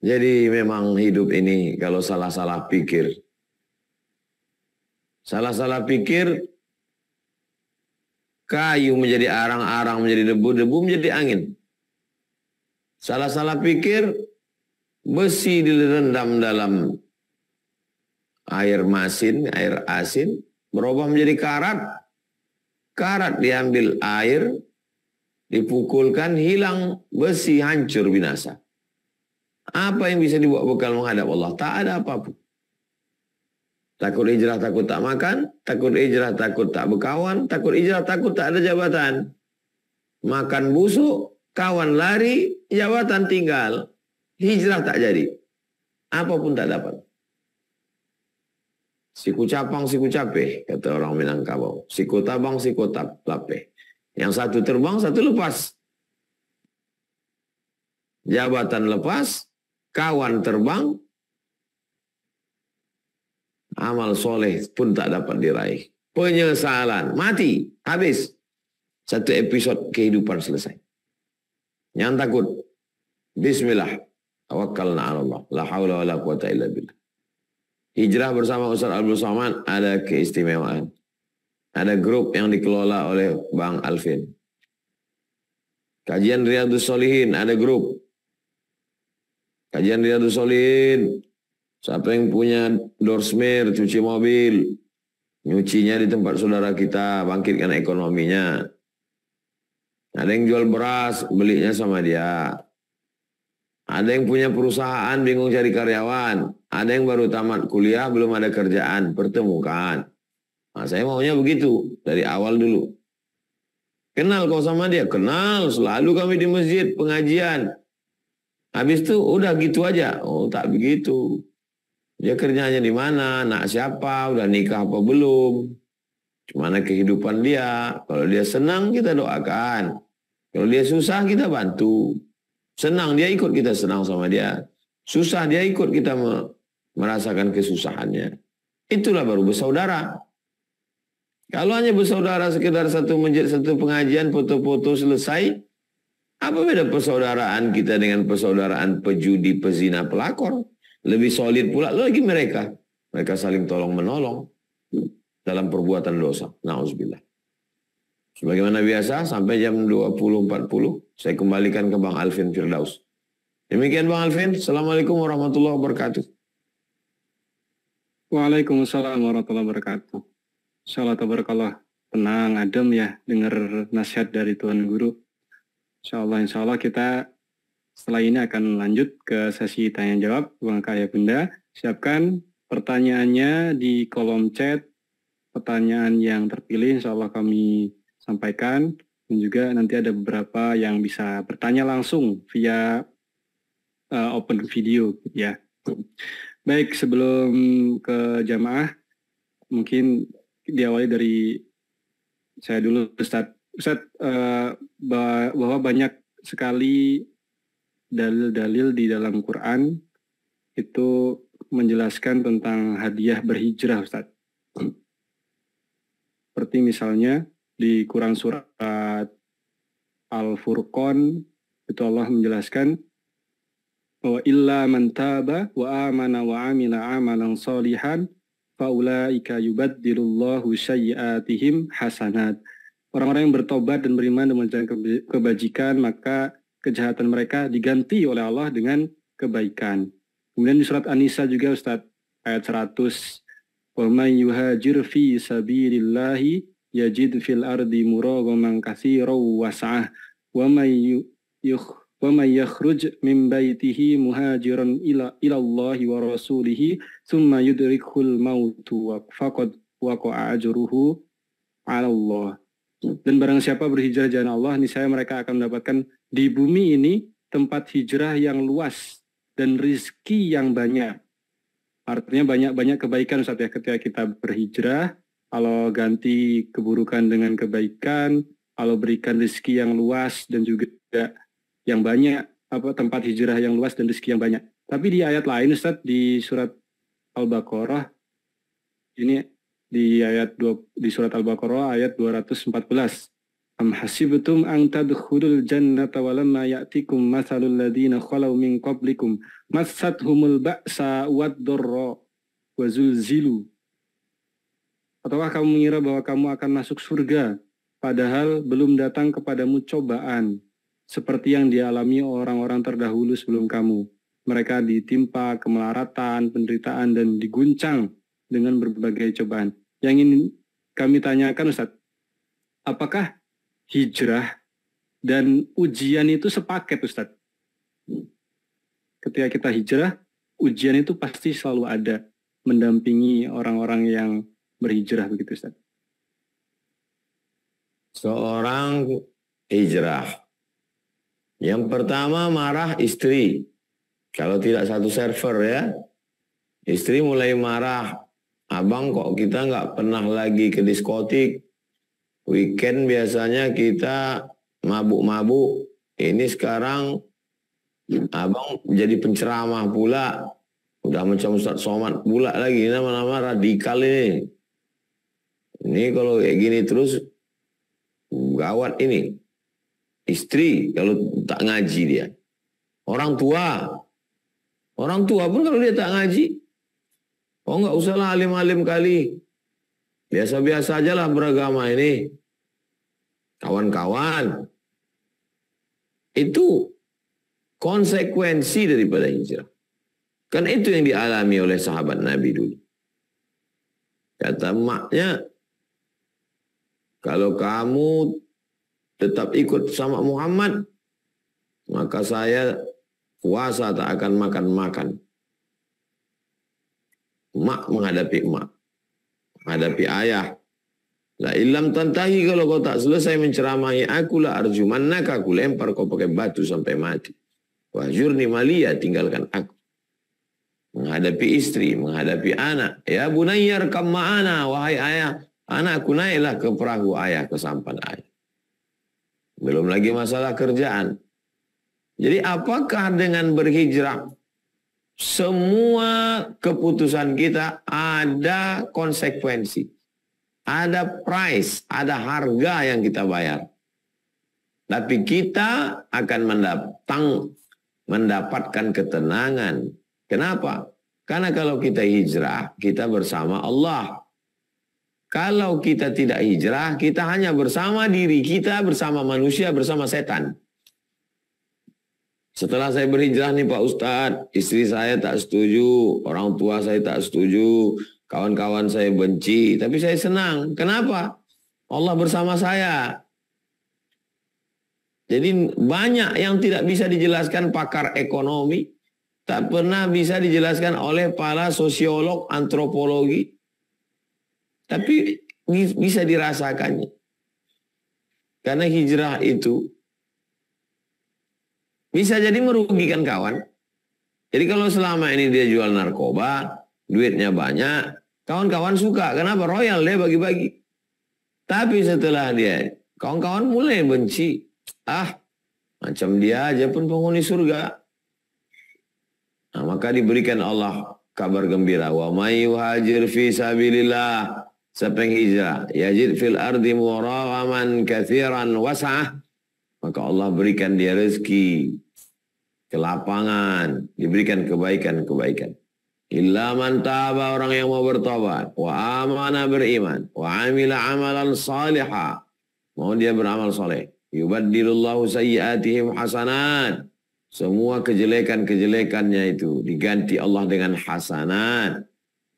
Jadi memang hidup ini kalau salah-salah pikir. Salah-salah pikir, kayu menjadi arang-arang, menjadi debu-debu, menjadi angin. Salah-salah pikir, besi direndam dalam air masin, air asin, berubah menjadi karat, karat diambil air, dipukulkan, hilang besi, hancur, binasa. Apa yang bisa dibuat bekal menghadap Allah? Tak ada apapun. Takut hijrah, takut tak makan. Takut hijrah, takut tak berkawan. Takut hijrah, takut tak ada jabatan. Makan busuk, kawan lari, jabatan tinggal. Hijrah tak jadi. Apapun tak dapat. Siku capang, siku cape, kata orang Minangkabau. Siku tabang, siku tap, lape. Yang satu terbang, satu lepas. Jabatan lepas, kawan terbang, amal soleh pun tak dapat diraih. Penyesalan, mati, habis. Satu episode kehidupan selesai. Yang takut, Bismillah, tawakkalna ala Allah, la hawla wa la quwata illa billah. Hijrah bersama Ustaz Abdul Somad ada keistimewaan. Ada grup yang dikelola oleh Bang Alvin. Kajian Riyadus Solihin ada grup. Kajian Riyadus Solihin. Siapa yang punya dorsmir, cuci mobil. Nyucinya di tempat saudara kita, bangkitkan ekonominya. Ada yang jual beras, belinya sama dia. Ada yang punya perusahaan bingung cari karyawan. Ada yang baru tamat kuliah belum ada kerjaan. Pertemukan. Nah, saya maunya begitu dari awal dulu. Kenal kau sama dia? Kenal. Selalu kami di masjid pengajian. Habis itu udah gitu aja. Oh tak begitu. Dia kerjanya di mana? Nak siapa? Udah nikah apa belum? Gimana kehidupan dia? Kalau dia senang kita doakan. Kalau dia susah kita bantu. Senang dia ikut kita senang sama dia. Susah dia ikut kita merasakan kesusahannya. Itulah baru bersaudara. Kalau hanya bersaudara sekedar satu menjadi satu pengajian, foto-foto selesai, apa beda persaudaraan kita dengan persaudaraan pejudi, pezina, pelakor? Lebih solid pula lagi mereka. Mereka saling tolong menolong dalam perbuatan dosa. Nauzubillah. Sebagaimana biasa sampai jam 20.40 saya kembalikan ke Bang Alvin Firdaus. Demikian Bang Alvin. Assalamualaikum warahmatullahi wabarakatuh. Waalaikumsalam warahmatullahi wabarakatuh. Salat tabarakallah. Tenang, adem ya. Dengar nasihat dari Tuhan Guru. Insya Allah, insya Allah kita setelah ini akan lanjut ke sesi tanya jawab Bang Kaya Bunda Siapkan pertanyaannya di kolom chat. Pertanyaan yang terpilih insya Allah kami sampaikan dan juga nanti ada beberapa yang bisa bertanya langsung via uh, open video ya. Baik, sebelum ke jamaah mungkin diawali dari saya dulu Ustaz. Ustaz uh, eh, bahwa banyak sekali dalil-dalil di dalam Quran itu menjelaskan tentang hadiah berhijrah Ustaz. Seperti misalnya di Quran surat Al-Furqan itu Allah menjelaskan bahwa illa man taba wa amana wa amila amalan salihan faulaika yubaddilullahu sayyiatihim hasanat. Orang-orang yang bertobat dan beriman dan menjalankan kebajikan maka kejahatan mereka diganti oleh Allah dengan kebaikan. Kemudian di surat An-Nisa juga Ustaz ayat 100 wa may yuhajir fi sabilillahi yajid fil ardi muragaman katsiran was'ah wa may yukh wa may yakhruj min baitihi muhajiran ila ila Allah wa rasulih thumma yudrikul maut wa faqad waqa'a ajruhu 'ala Allah dan barang siapa berhijrah jalan Allah niscaya mereka akan mendapatkan di bumi ini tempat hijrah yang luas dan rizki yang banyak artinya banyak-banyak kebaikan saat ya ketika kita berhijrah Allah ganti keburukan dengan kebaikan, Allah berikan rezeki yang luas dan juga yang banyak, apa tempat hijrah yang luas dan rezeki yang banyak. Tapi di ayat lain Ustaz di surat Al-Baqarah ini di ayat 2 di surat Al-Baqarah ayat 214 Am hasibtum an tadkhulul jannata walamma ya'tikum mathalul ladina khalau min qablikum massathumul ba'sa wad-dharra wa zulzilu Ataukah kamu mengira bahwa kamu akan masuk surga, padahal belum datang kepadamu cobaan, seperti yang dialami orang-orang terdahulu sebelum kamu. Mereka ditimpa kemelaratan, penderitaan, dan diguncang dengan berbagai cobaan. Yang ingin kami tanyakan Ustaz, apakah hijrah dan ujian itu sepaket Ustaz? Ketika kita hijrah, ujian itu pasti selalu ada mendampingi orang-orang yang berhijrah begitu Ustaz? Seorang hijrah. Yang pertama marah istri. Kalau tidak satu server ya. Istri mulai marah. Abang kok kita nggak pernah lagi ke diskotik. Weekend biasanya kita mabuk-mabuk. Ini sekarang abang jadi penceramah pula. Udah macam Ustaz Somad pula lagi. Nama-nama radikal ini. Ini kalau kayak gini terus gawat ini. Istri kalau tak ngaji dia. Orang tua. Orang tua pun kalau dia tak ngaji. Oh nggak usahlah alim-alim kali. Biasa-biasa aja lah beragama ini. Kawan-kawan. Itu konsekuensi daripada hijrah. Kan itu yang dialami oleh sahabat Nabi dulu. Kata maknya, kalau kamu tetap ikut sama Muhammad, maka saya puasa tak akan makan-makan. Mak menghadapi emak. Menghadapi ayah. La ilam tantahi kalau kau tak selesai menceramahi aku lah nak aku lempar kau pakai batu sampai mati. Wahjurni malia tinggalkan aku. Menghadapi istri, menghadapi anak. Ya bunayyar kamma'ana, wahai ayah. Anakku naiklah ke perahu ayah ke sampan ayah. Belum lagi masalah kerjaan. Jadi apakah dengan berhijrah semua keputusan kita ada konsekuensi? Ada price, ada harga yang kita bayar. Tapi kita akan mendatang, mendapatkan ketenangan. Kenapa? Karena kalau kita hijrah, kita bersama Allah. Kalau kita tidak hijrah, kita hanya bersama diri kita, bersama manusia, bersama setan. Setelah saya berhijrah nih Pak Ustadz, istri saya tak setuju, orang tua saya tak setuju, kawan-kawan saya benci, tapi saya senang. Kenapa? Allah bersama saya. Jadi banyak yang tidak bisa dijelaskan pakar ekonomi, tak pernah bisa dijelaskan oleh para sosiolog, antropologi, tapi bisa dirasakannya. Karena hijrah itu bisa jadi merugikan kawan. Jadi kalau selama ini dia jual narkoba, duitnya banyak, kawan-kawan suka. Kenapa? Royal dia bagi-bagi. Tapi setelah dia, kawan-kawan mulai benci. Ah, macam dia aja pun penghuni surga. Nah, maka diberikan Allah kabar gembira. Wa may yuhajir fi sabilillah Sepeng Yajid fil ardi muragaman kathiran wasah. Maka Allah berikan dia rezeki, kelapangan, diberikan kebaikan-kebaikan. Illa man taba orang yang mau bertobat. Wa amana beriman. Wa amila amalan saliha. Mau dia beramal saleh Yubaddilullahu sayyiatihim hasanat. Semua kejelekan-kejelekannya itu diganti Allah dengan hasanat.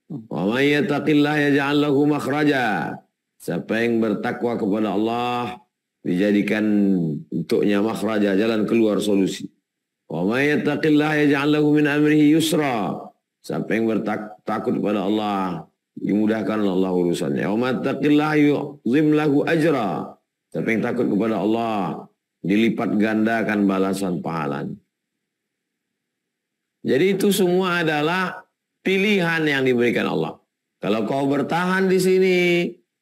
Wa may yattaqillaha yaj'al lahu makhraja. Siapa yang bertakwa kepada Allah dijadikan untuknya makhraja jalan keluar solusi. Wa may yattaqillaha yaj'al lahu min amrihi yusra. Siapa yang bertakut kepada Allah dimudahkan Allah urusannya. Wa may yattaqillaha yu'zim lahu ajra. Siapa yang takut kepada Allah dilipat gandakan balasan pahalanya. Jadi itu semua adalah pilihan yang diberikan Allah. Kalau kau bertahan di sini,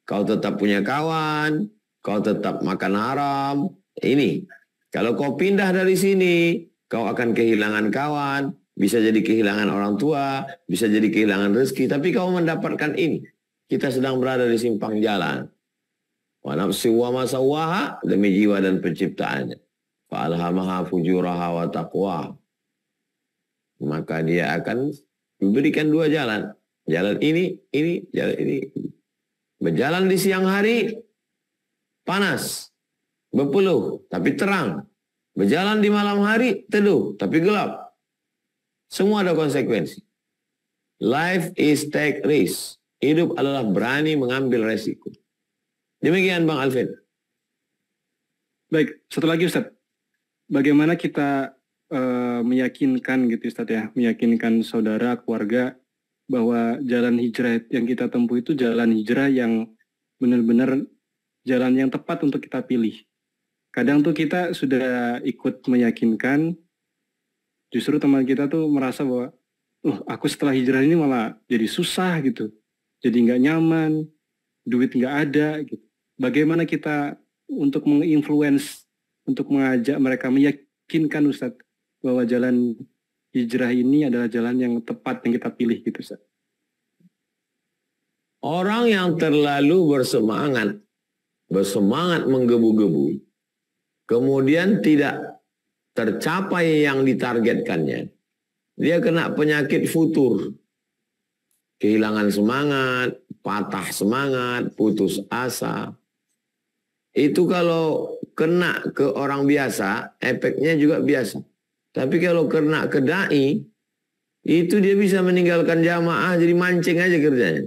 kau tetap punya kawan, kau tetap makan haram. Ini, kalau kau pindah dari sini, kau akan kehilangan kawan, bisa jadi kehilangan orang tua, bisa jadi kehilangan rezeki, tapi kau mendapatkan ini. Kita sedang berada di simpang jalan. Wa nafsi wa masawaha demi jiwa dan penciptaannya. Fa'alhamaha fujuraha wa taqwa. Maka dia akan berikan dua jalan. Jalan ini, ini, jalan ini. Berjalan di siang hari, panas, berpeluh, tapi terang. Berjalan di malam hari, teduh, tapi gelap. Semua ada konsekuensi. Life is take risk. Hidup adalah berani mengambil resiko. Demikian Bang Alvin. Baik, satu lagi Ustaz. Bagaimana kita Eh, meyakinkan gitu Ustaz ya, meyakinkan saudara, keluarga bahwa jalan hijrah yang kita tempuh itu jalan hijrah yang benar-benar jalan yang tepat untuk kita pilih. Kadang tuh kita sudah ikut meyakinkan, justru teman kita tuh merasa bahwa, loh aku setelah hijrah ini malah jadi susah gitu, jadi nggak nyaman, duit nggak ada gitu. Bagaimana kita untuk menginfluence, untuk mengajak mereka meyakinkan Ustadz bahwa jalan hijrah ini adalah jalan yang tepat yang kita pilih gitu Ustaz. Orang yang terlalu bersemangat, bersemangat menggebu-gebu, kemudian tidak tercapai yang ditargetkannya, dia kena penyakit futur, kehilangan semangat, patah semangat, putus asa. Itu kalau kena ke orang biasa, efeknya juga biasa. Tapi kalau kena kedai, itu dia bisa meninggalkan jamaah, jadi mancing aja kerjanya.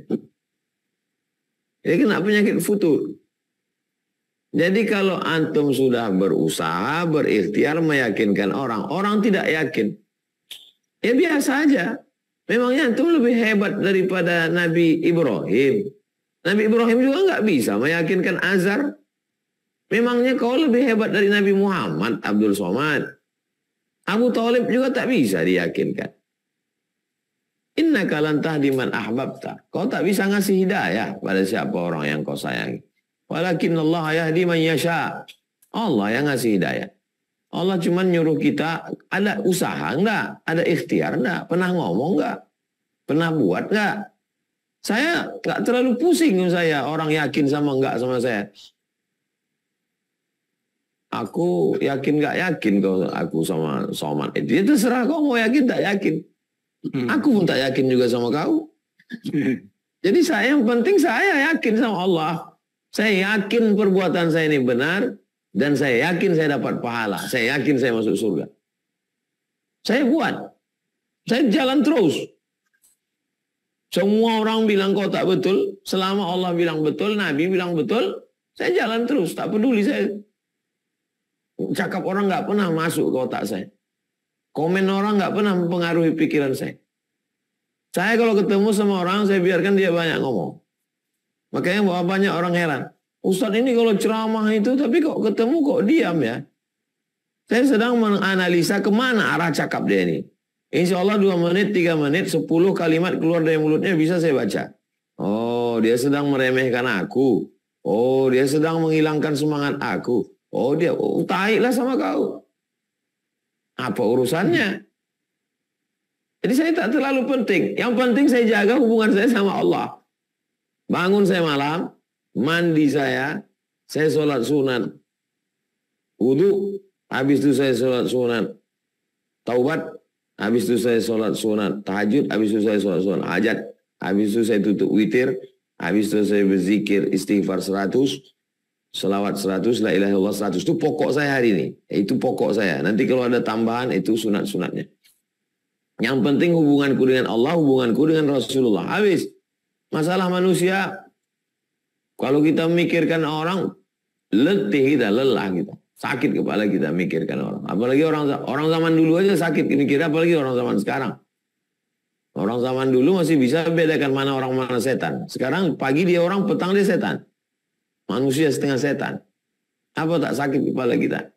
Dia kena penyakit futur. Jadi kalau antum sudah berusaha, berikhtiar meyakinkan orang, orang tidak yakin. Ya biasa aja. Memangnya antum lebih hebat daripada Nabi Ibrahim. Nabi Ibrahim juga nggak bisa meyakinkan Azar. Memangnya kau lebih hebat dari Nabi Muhammad Abdul Somad. Abu Talib juga tak bisa diyakinkan. Inna kalan diman ahbabta. Kau tak bisa ngasih hidayah pada siapa orang yang kau sayangi. Walakin Allah yahdi man yasha. Allah yang ngasih hidayah. Allah cuma nyuruh kita ada usaha enggak? Ada ikhtiar enggak? Pernah ngomong enggak? Pernah buat enggak? Saya enggak terlalu pusing saya orang yakin sama enggak sama saya. Aku yakin nggak yakin kok aku sama Soman. itu eh, dia terserah kau mau yakin tak yakin. Hmm. Aku pun tak yakin juga sama kau. Jadi saya yang penting saya yakin sama Allah. Saya yakin perbuatan saya ini benar dan saya yakin saya dapat pahala. Saya yakin saya masuk surga. Saya buat. Saya jalan terus. Semua orang bilang kau tak betul. Selama Allah bilang betul, Nabi bilang betul, saya jalan terus. Tak peduli saya Cakap orang nggak pernah masuk ke otak saya. Komen orang nggak pernah mempengaruhi pikiran saya. Saya kalau ketemu sama orang, saya biarkan dia banyak ngomong. Makanya banyak orang heran. Ustadz ini kalau ceramah itu, tapi kok ketemu kok diam ya. Saya sedang menganalisa kemana arah cakap dia ini. Insya Allah 2 menit, 3 menit, 10 kalimat keluar dari mulutnya bisa saya baca. Oh, dia sedang meremehkan aku. Oh, dia sedang menghilangkan semangat aku. Oh dia, oh, taiklah sama kau. Apa urusannya? Jadi saya tak terlalu penting. Yang penting saya jaga hubungan saya sama Allah. Bangun saya malam, mandi saya, saya sholat sunat. Wudhu, habis itu saya sholat sunat. Taubat, habis itu saya sholat sunat. Tahajud, habis itu saya sholat sunat. Hajat, habis itu saya tutup witir. Habis itu saya berzikir istighfar seratus. Selawat 100, la ilaha illallah 100. Itu pokok saya hari ini. Eh, itu pokok saya. Nanti kalau ada tambahan, itu sunat-sunatnya. Yang penting hubunganku dengan Allah, hubunganku dengan Rasulullah. Habis. Masalah manusia, kalau kita memikirkan orang, letih kita, lelah kita. Sakit kepala kita mikirkan orang. Apalagi orang orang zaman dulu aja sakit mikir, apalagi orang zaman sekarang. Orang zaman dulu masih bisa bedakan mana orang mana setan. Sekarang pagi dia orang, petang dia setan. Manusia setengah setan. Apa tak sakit kepala kita?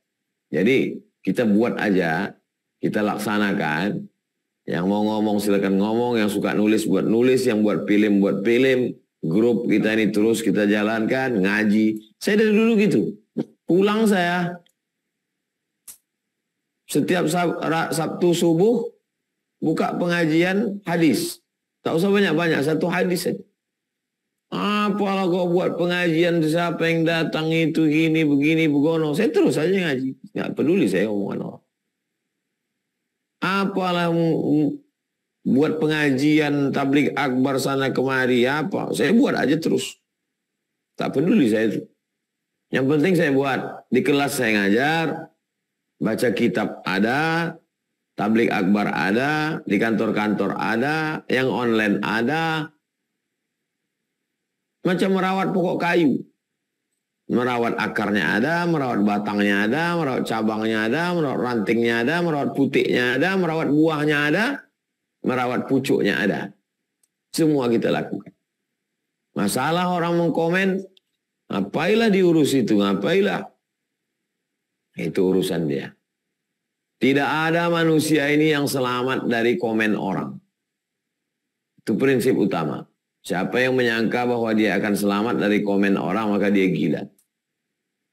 Jadi kita buat aja, kita laksanakan. Yang mau ngomong silakan ngomong, yang suka nulis buat nulis, yang buat film buat film. Grup kita ini terus kita jalankan, ngaji. Saya dari dulu gitu. Pulang saya, setiap sab, Sabtu subuh buka pengajian hadis. Tak usah banyak-banyak, satu hadis saja. Apalah kau buat pengajian siapa yang datang itu gini begini begono. Saya terus saja ngaji. Nggak peduli saya omongan orang. Apalah buat pengajian tablik akbar sana kemari apa. Saya buat aja terus. Tak peduli saya itu. Yang penting saya buat. Di kelas saya ngajar. Baca kitab ada. Tablik akbar ada. Di kantor-kantor ada. Yang online ada Macam merawat pokok kayu. Merawat akarnya ada, merawat batangnya ada, merawat cabangnya ada, merawat rantingnya ada, merawat putiknya ada, merawat buahnya ada, merawat pucuknya ada. Semua kita lakukan. Masalah orang mengkomen, apailah diurus itu, apailah. Itu urusan dia. Tidak ada manusia ini yang selamat dari komen orang. Itu prinsip utama. Siapa yang menyangka bahwa dia akan selamat dari komen orang maka dia gila.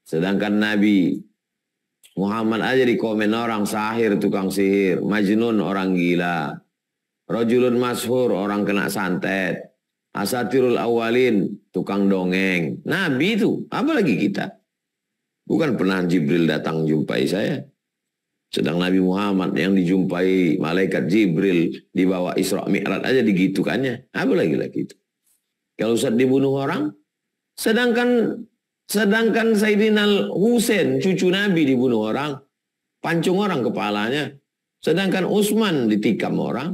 Sedangkan Nabi Muhammad aja di komen orang sahir tukang sihir, majnun orang gila, rojulun Masfur orang kena santet, asatirul awalin tukang dongeng. Nabi itu, apalagi kita. Bukan pernah Jibril datang jumpai saya. Sedang Nabi Muhammad yang dijumpai malaikat Jibril dibawa Isra Mi'raj aja digitukannya. Apa lagi lagi itu Kalau Ustaz dibunuh orang, sedangkan sedangkan Sayyidina Husain cucu Nabi dibunuh orang, pancung orang kepalanya. Sedangkan Utsman ditikam orang,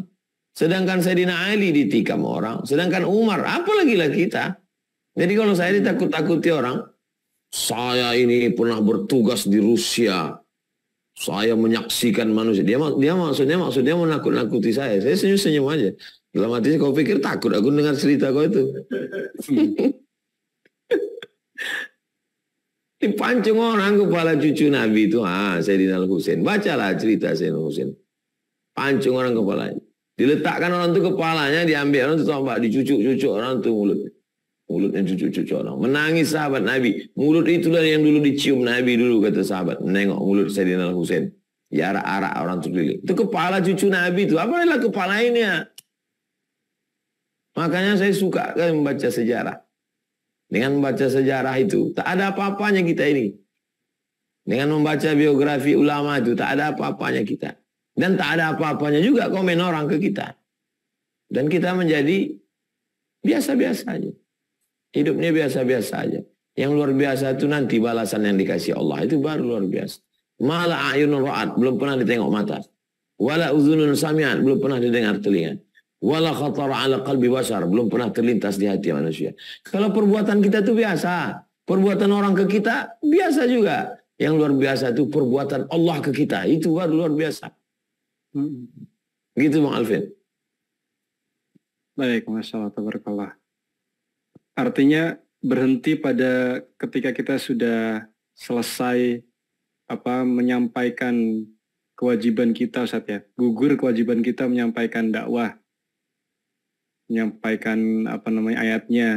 sedangkan Sayyidina Ali ditikam orang, sedangkan Umar, apa lagi lah kita. Jadi kalau saya ditakut-takuti orang, saya ini pernah bertugas di Rusia, saya menyaksikan manusia. Dia dia maksudnya maksudnya menakut-nakuti saya. Saya senyum-senyum aja. Dalam hati kau pikir takut aku dengar cerita kau itu. Dipancing orang kepala cucu Nabi itu. Ah, Sayyidina Al-Husin. Bacalah cerita saya Al-Husin. Pancing orang kepalanya. Diletakkan orang itu kepalanya, diambil orang itu tombak, dicucuk-cucuk orang itu mulutnya. Mulutnya cucuk-cucuk orang. Menangis sahabat Nabi. Mulut itulah yang dulu dicium Nabi dulu kata sahabat. Nengok mulut Sayyidina Husain. Ya arak-arak orang terkeliling. Itu kepala cucu Nabi itu. Apalah kepala ini ya. Makanya saya suka kan membaca sejarah. Dengan membaca sejarah itu. Tak ada apa-apanya kita ini. Dengan membaca biografi ulama itu. Tak ada apa-apanya kita. Dan tak ada apa-apanya juga komen orang ke kita. Dan kita menjadi biasa-biasa aja. Hidupnya biasa-biasa aja. Yang luar biasa itu nanti balasan yang dikasih Allah. Itu baru luar biasa. Malah ayunul ra'at. Belum pernah ditengok mata. Wala uzunun samian. Belum pernah didengar telinga. Wala khatar ala qalbi basar. Belum pernah terlintas di hati manusia. Kalau perbuatan kita itu biasa. Perbuatan orang ke kita biasa juga. Yang luar biasa itu perbuatan Allah ke kita. Itu baru luar biasa. Hmm. Gitu Bang Alvin. Baik, Masya Allah, Tabarakallah artinya berhenti pada ketika kita sudah selesai apa menyampaikan kewajiban kita saatnya ya. Gugur kewajiban kita menyampaikan dakwah. Menyampaikan apa namanya ayatnya.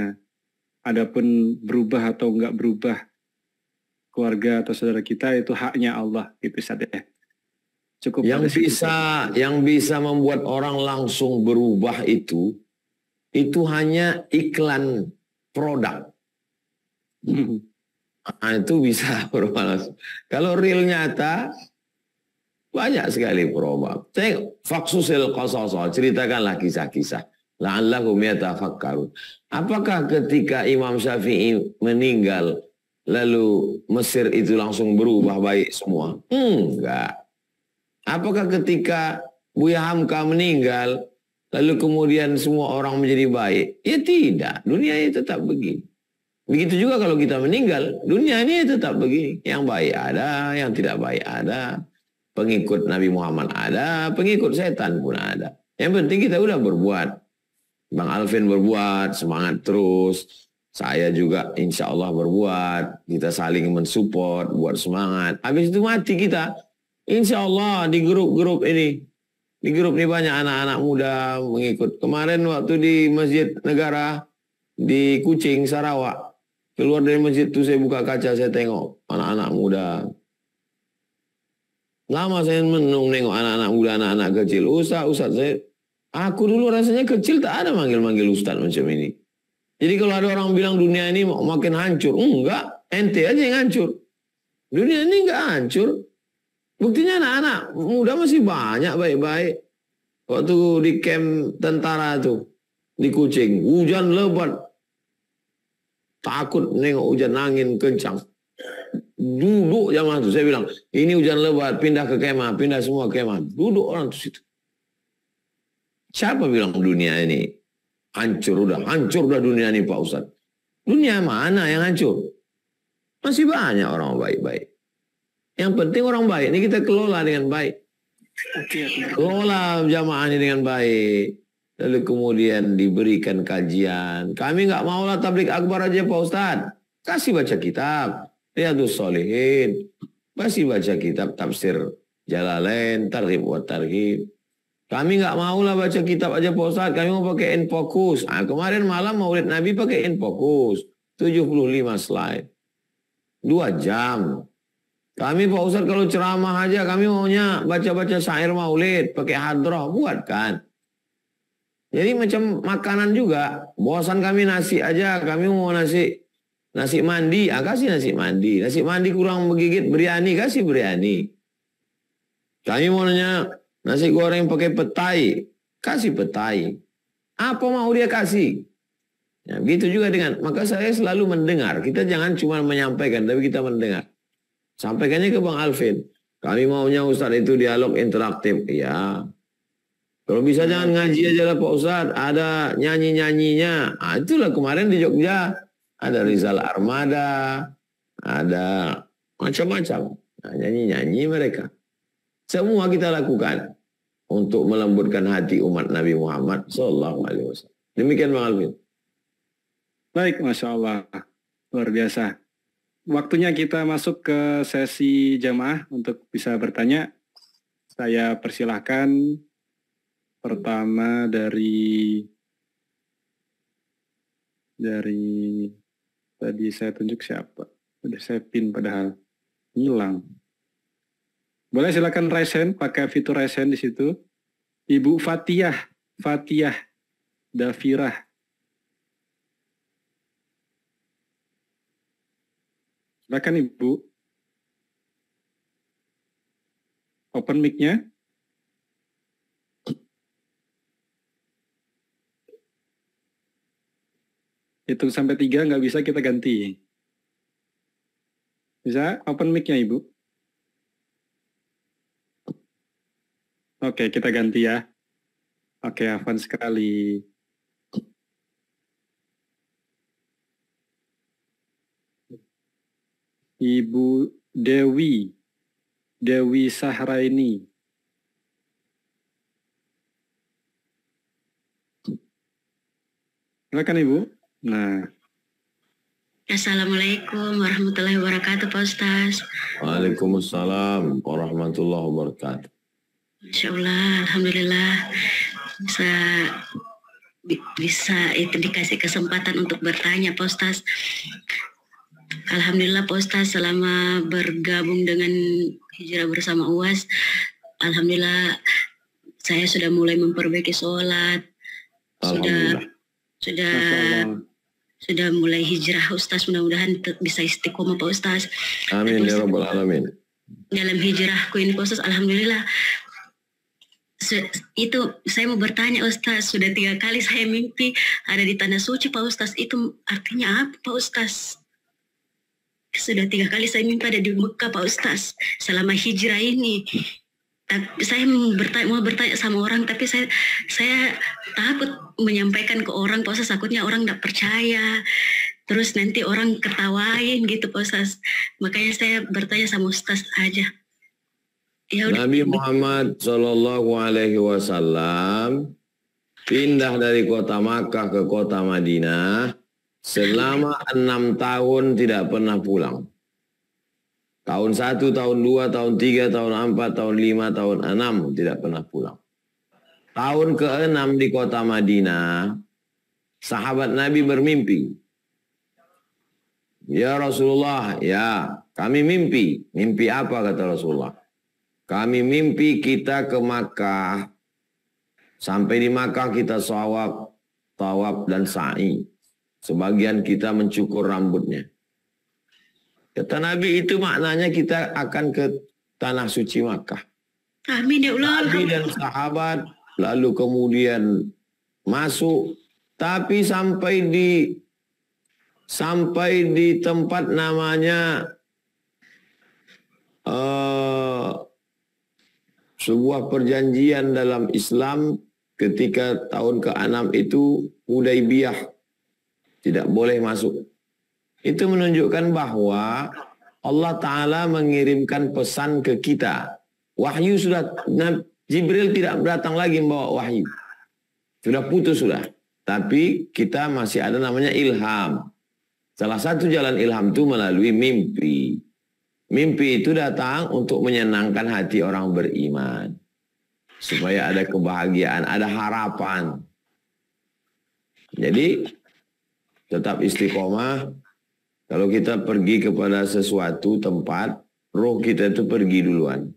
Adapun berubah atau enggak berubah keluarga atau saudara kita itu haknya Allah itu saat ya. Cukup yang bisa kita. yang bisa membuat orang langsung berubah itu itu hanya iklan produk. nah, itu bisa bermalas. Kalau real nyata, banyak sekali probab. Tengok, faksusil kososo, ceritakanlah kisah-kisah. La'allahum yatafakkarun. Apakah ketika Imam Syafi'i meninggal, lalu Mesir itu langsung berubah baik semua? Hmm, enggak. Apakah ketika Buya Hamka meninggal, Lalu kemudian semua orang menjadi baik. Ya tidak, dunia ini tetap begini. Begitu juga kalau kita meninggal, dunia ini tetap begini. Yang baik ada, yang tidak baik ada. Pengikut Nabi Muhammad ada, pengikut setan pun ada. Yang penting kita sudah berbuat. Bang Alvin berbuat, semangat terus. Saya juga insya Allah berbuat. Kita saling mensupport, buat semangat. Habis itu mati kita. Insya Allah di grup-grup ini. Di grup ini banyak anak-anak muda mengikut. Kemarin waktu di Masjid Negara di Kucing, Sarawak. Keluar dari masjid itu saya buka kaca, saya tengok anak-anak muda. Lama saya menung nengok anak-anak muda, anak-anak kecil. Ustaz, Ustaz, saya Aku dulu rasanya kecil tak ada manggil-manggil ustaz macam ini. Jadi kalau ada orang bilang dunia ini makin hancur, enggak, ente aja yang hancur. Dunia ini enggak hancur. Buktinya anak-anak muda masih banyak baik-baik. Waktu di camp tentara tuh di Kucing, hujan lebat. Takut nengok hujan angin kencang. Duduk zaman itu saya bilang, ini hujan lebat, pindah ke kemah, pindah semua kemah. Duduk orang tuh situ. Siapa bilang dunia ini hancur udah, hancur udah dunia ini Pak Ustaz. Dunia mana yang hancur? Masih banyak orang baik-baik. Yang penting orang baik ini kita kelola dengan baik. Kelola jamaah ini dengan baik. Lalu kemudian diberikan kajian. Kami nggak mau lah tablik akbar aja Pak Ustadz. Kasih baca kitab. Riyadus Solihin. Kasih baca kitab tafsir Jalalain, Tarhib wa Tarhib. Kami nggak mau lah baca kitab aja Pak Ustadz. Kami mau pakai infokus. Nah, kemarin malam maulid Nabi pakai infokus. 75 slide. Dua jam. Kami Pak Ustaz kalau ceramah aja kami maunya baca-baca syair maulid pakai hadroh buat kan. Jadi macam makanan juga. Bosan kami nasi aja kami mau nasi nasi mandi ah kasih nasi mandi. Nasi mandi kurang menggigit biryani kasih biryani. Kami maunya nasi goreng pakai petai kasih petai. Apa mau dia kasih? Ya, begitu juga dengan maka saya selalu mendengar. Kita jangan cuma menyampaikan tapi kita mendengar. Sampaikannya ke Bang Alvin. Kami maunya Ustaz itu dialog interaktif. Iya, Kalau bisa jangan ngaji aja lah Pak Ustaz. Ada nyanyi-nyanyinya. Nah, itulah kemarin di Jogja. Ada Rizal Armada. Ada macam-macam. Nah, nyanyi-nyanyi mereka. Semua kita lakukan untuk melembutkan hati umat Nabi Muhammad Sallallahu Alaihi Wasallam. Demikian Bang Alvin. Baik, Masya Allah. Luar biasa. Waktunya kita masuk ke sesi jamaah untuk bisa bertanya. Saya persilahkan pertama dari dari tadi saya tunjuk siapa. Udah saya pin padahal hilang. Boleh silakan raise pakai fitur raise di situ. Ibu Fatiah, Fatiah Davirah Silakan Ibu. Open mic-nya. Hitung sampai tiga, nggak bisa kita ganti. Bisa open mic-nya Ibu. Oke, kita ganti ya. Oke, Avan sekali. Ibu Dewi, Dewi Sahraini. Silakan Ibu. Nah. Assalamualaikum warahmatullahi wabarakatuh Pak Ustaz. Waalaikumsalam warahmatullahi wabarakatuh. Insya Allah, Alhamdulillah bisa bisa itu dikasih kesempatan untuk bertanya Pak Ustaz. Alhamdulillah Posta selama bergabung dengan hijrah bersama UAS, Alhamdulillah saya sudah mulai memperbaiki sholat, sudah sudah sudah mulai hijrah Ustaz mudah-mudahan bisa istiqomah Pak Ustaz. Amin ya rabbal alamin. Dalam hijrah ini Pak Ustaz alhamdulillah itu saya mau bertanya Ustaz sudah tiga kali saya mimpi ada di tanah suci Pak Ustaz itu artinya apa Pak Ustaz? Sudah tiga kali saya minta ada di Mekah Pak Ustaz. Selama hijrah ini. Saya bertanya, mau bertanya sama orang tapi saya saya takut menyampaikan ke orang Pak Ustaz. Takutnya orang tidak percaya. Terus nanti orang ketawain gitu Pak Ustaz. Makanya saya bertanya sama Ustaz aja. Ya udah. Nabi Muhammad Shallallahu Alaihi Wasallam pindah dari kota Makkah ke kota Madinah Selama enam tahun tidak pernah pulang. Tahun satu, tahun dua, tahun tiga, tahun empat, tahun lima, tahun enam tidak pernah pulang. Tahun keenam di kota Madinah, sahabat Nabi bermimpi. Ya Rasulullah, ya kami mimpi. Mimpi apa kata Rasulullah? Kami mimpi kita ke Makkah. Sampai di Makkah kita sawab, tawab dan sa'i. Sebagian kita mencukur rambutnya. Kata Nabi itu maknanya kita akan ke tanah suci Makkah. Amin ya Allah. Nabi dan sahabat lalu kemudian masuk tapi sampai di sampai di tempat namanya uh, sebuah perjanjian dalam Islam ketika tahun ke-6 itu Hudaibiyah tidak boleh masuk. Itu menunjukkan bahwa Allah Ta'ala mengirimkan pesan ke kita. Wahyu sudah, Jibril tidak datang lagi membawa wahyu. Sudah putus sudah. Tapi kita masih ada namanya ilham. Salah satu jalan ilham itu melalui mimpi. Mimpi itu datang untuk menyenangkan hati orang beriman. Supaya ada kebahagiaan, ada harapan. Jadi tetap istiqomah. Kalau kita pergi kepada sesuatu tempat, roh kita itu pergi duluan.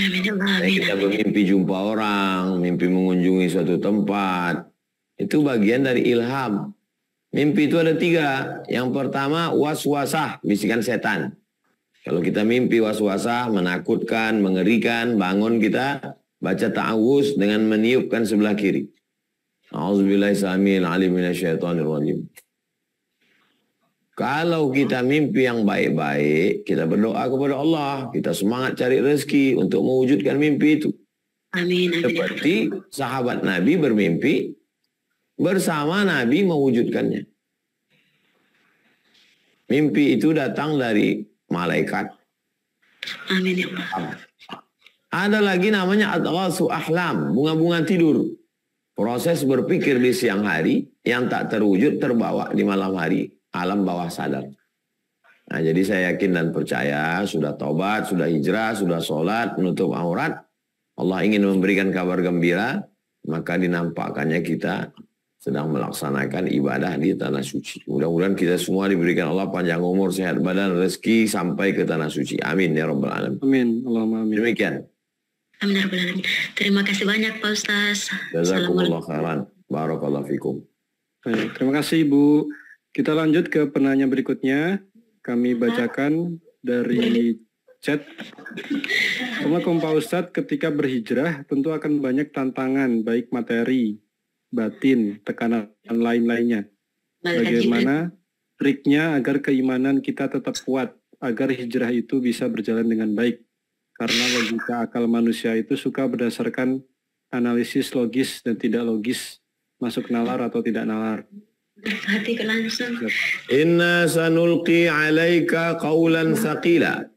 Nah, kita bermimpi jumpa orang, mimpi mengunjungi suatu tempat. Itu bagian dari ilham. Mimpi itu ada tiga. Yang pertama, waswasah, bisikan setan. Kalau kita mimpi waswasah, menakutkan, mengerikan, bangun kita baca ta'awus dengan meniupkan sebelah kiri. Kalau kita mimpi yang baik-baik, kita berdoa kepada Allah, kita semangat cari rezeki untuk mewujudkan mimpi itu. Amin. Seperti sahabat Nabi bermimpi bersama Nabi mewujudkannya. Mimpi itu datang dari malaikat. Amin ya Ada lagi namanya atau ahlam, bunga-bunga tidur. Proses berpikir di siang hari yang tak terwujud terbawa di malam hari alam bawah sadar. Nah, jadi saya yakin dan percaya sudah tobat, sudah hijrah, sudah sholat, menutup aurat. Allah ingin memberikan kabar gembira, maka dinampakkannya kita sedang melaksanakan ibadah di tanah suci. Mudah-mudahan kita semua diberikan Allah panjang umur, sehat badan, rezeki sampai ke tanah suci. Amin ya rabbal alamin. Amin. Allahumma amin. Demikian. Amin ah, Terima kasih banyak Pak Ustaz. Jazakumullah khairan. Barakallahu fikum. Baik, terima kasih Ibu. Kita lanjut ke penanya berikutnya. Kami bacakan dari chat. Assalamualaikum Pak Ustaz. ketika berhijrah tentu akan banyak tantangan, baik materi, batin, tekanan lain-lainnya. Bagaimana triknya agar keimanan kita tetap kuat, agar hijrah itu bisa berjalan dengan baik? Karena logika akal manusia itu suka berdasarkan analisis logis dan tidak logis, masuk nalar atau tidak nalar. Hati Inna sanulqi alaika qawlan saqila.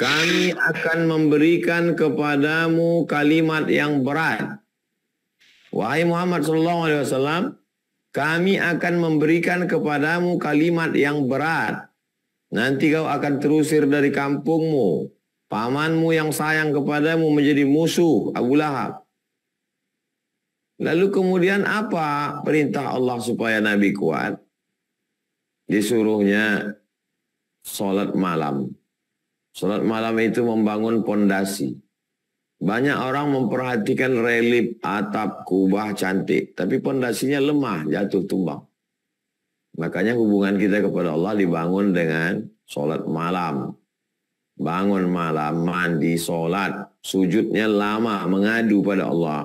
Kami akan memberikan kepadamu kalimat yang berat. Wahai Muhammad sallallahu alaihi wasallam, kami akan memberikan kepadamu kalimat yang berat. Nanti kau akan terusir dari kampungmu. Pamanmu yang sayang kepadamu menjadi musuh Abu Lahab. Lalu kemudian apa perintah Allah supaya Nabi kuat? Disuruhnya sholat malam. Sholat malam itu membangun pondasi. Banyak orang memperhatikan relief atap, kubah cantik. Tapi pondasinya lemah, jatuh tumbang. Makanya hubungan kita kepada Allah dibangun dengan sholat malam. Bangun malam, mandi, sholat, sujudnya lama, mengadu pada Allah.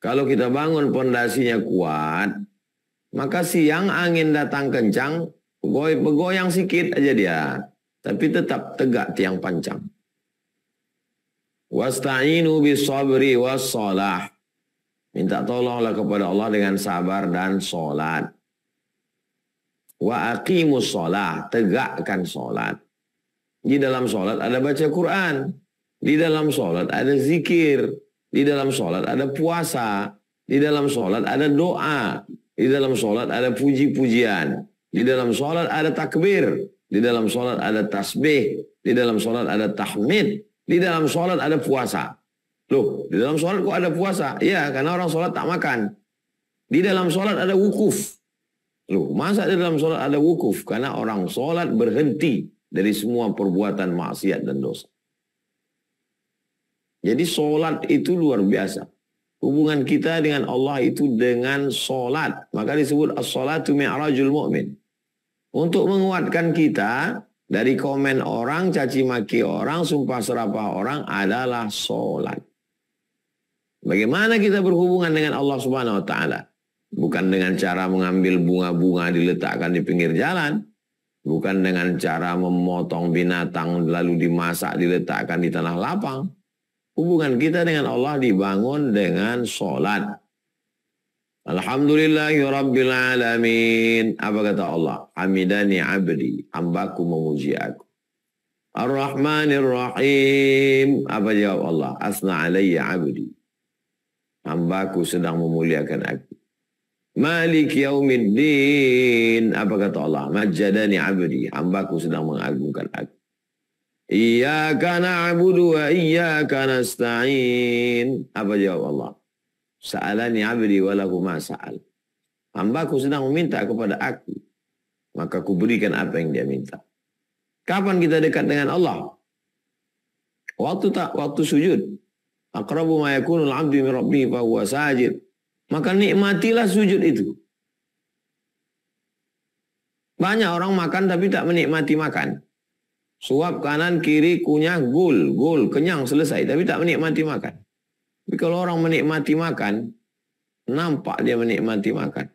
Kalau kita bangun pondasinya kuat, maka siang angin datang kencang, bergoyang sikit aja dia. Tapi tetap tegak tiang panjang. Wasta'inu bisabri wassalah. Minta tolonglah kepada Allah dengan sabar dan sholat. Wa aqimus sholat. Tegakkan sholat. Di dalam sholat ada baca Quran. Di dalam sholat ada zikir. Di dalam sholat ada puasa. Di dalam sholat ada doa. Di dalam sholat ada puji-pujian. Di dalam sholat ada takbir. Di dalam sholat ada tasbih. Di dalam sholat ada tahmid. Di dalam sholat ada puasa. Loh, di dalam sholat kok ada puasa? Iya, karena orang sholat tak makan. Di dalam sholat ada wukuf. Loh, masa di dalam sholat ada wukuf? Karena orang sholat berhenti dari semua perbuatan maksiat dan dosa. Jadi solat itu luar biasa. Hubungan kita dengan Allah itu dengan solat. Maka disebut as sholatu mi'rajul mu'min. Untuk menguatkan kita dari komen orang, caci maki orang, sumpah serapah orang adalah solat. Bagaimana kita berhubungan dengan Allah Subhanahu wa taala? Bukan dengan cara mengambil bunga-bunga diletakkan di pinggir jalan, Bukan dengan cara memotong binatang lalu dimasak diletakkan di tanah lapang. Hubungan kita dengan Allah dibangun dengan sholat. Alhamdulillahi Alamin. Apa kata Allah? Hamidani abdi. Ambaku memuji aku. Ar-Rahmanir Rahim. Apa jawab Allah? Asna alayya abdi. Hambaku sedang memuliakan aku. Malik yaumiddin. Apa kata Allah? Majadani abdi. Hambaku sedang mengagungkan aku. Iyaka na'budu wa iyaka nasta'in. Apa jawab Allah? Sa'alani abdi walahu ma Hambaku sedang meminta kepada aku. Maka ku berikan apa yang dia minta. Kapan kita dekat dengan Allah? Waktu tak waktu sujud. Aqrabu ma yakunu al-'abdu min fa huwa sajid. Maka nikmatilah sujud itu. Banyak orang makan tapi tak menikmati makan. Suap kanan kiri kunyah gul, gul, kenyang selesai tapi tak menikmati makan. Tapi kalau orang menikmati makan, nampak dia menikmati makan.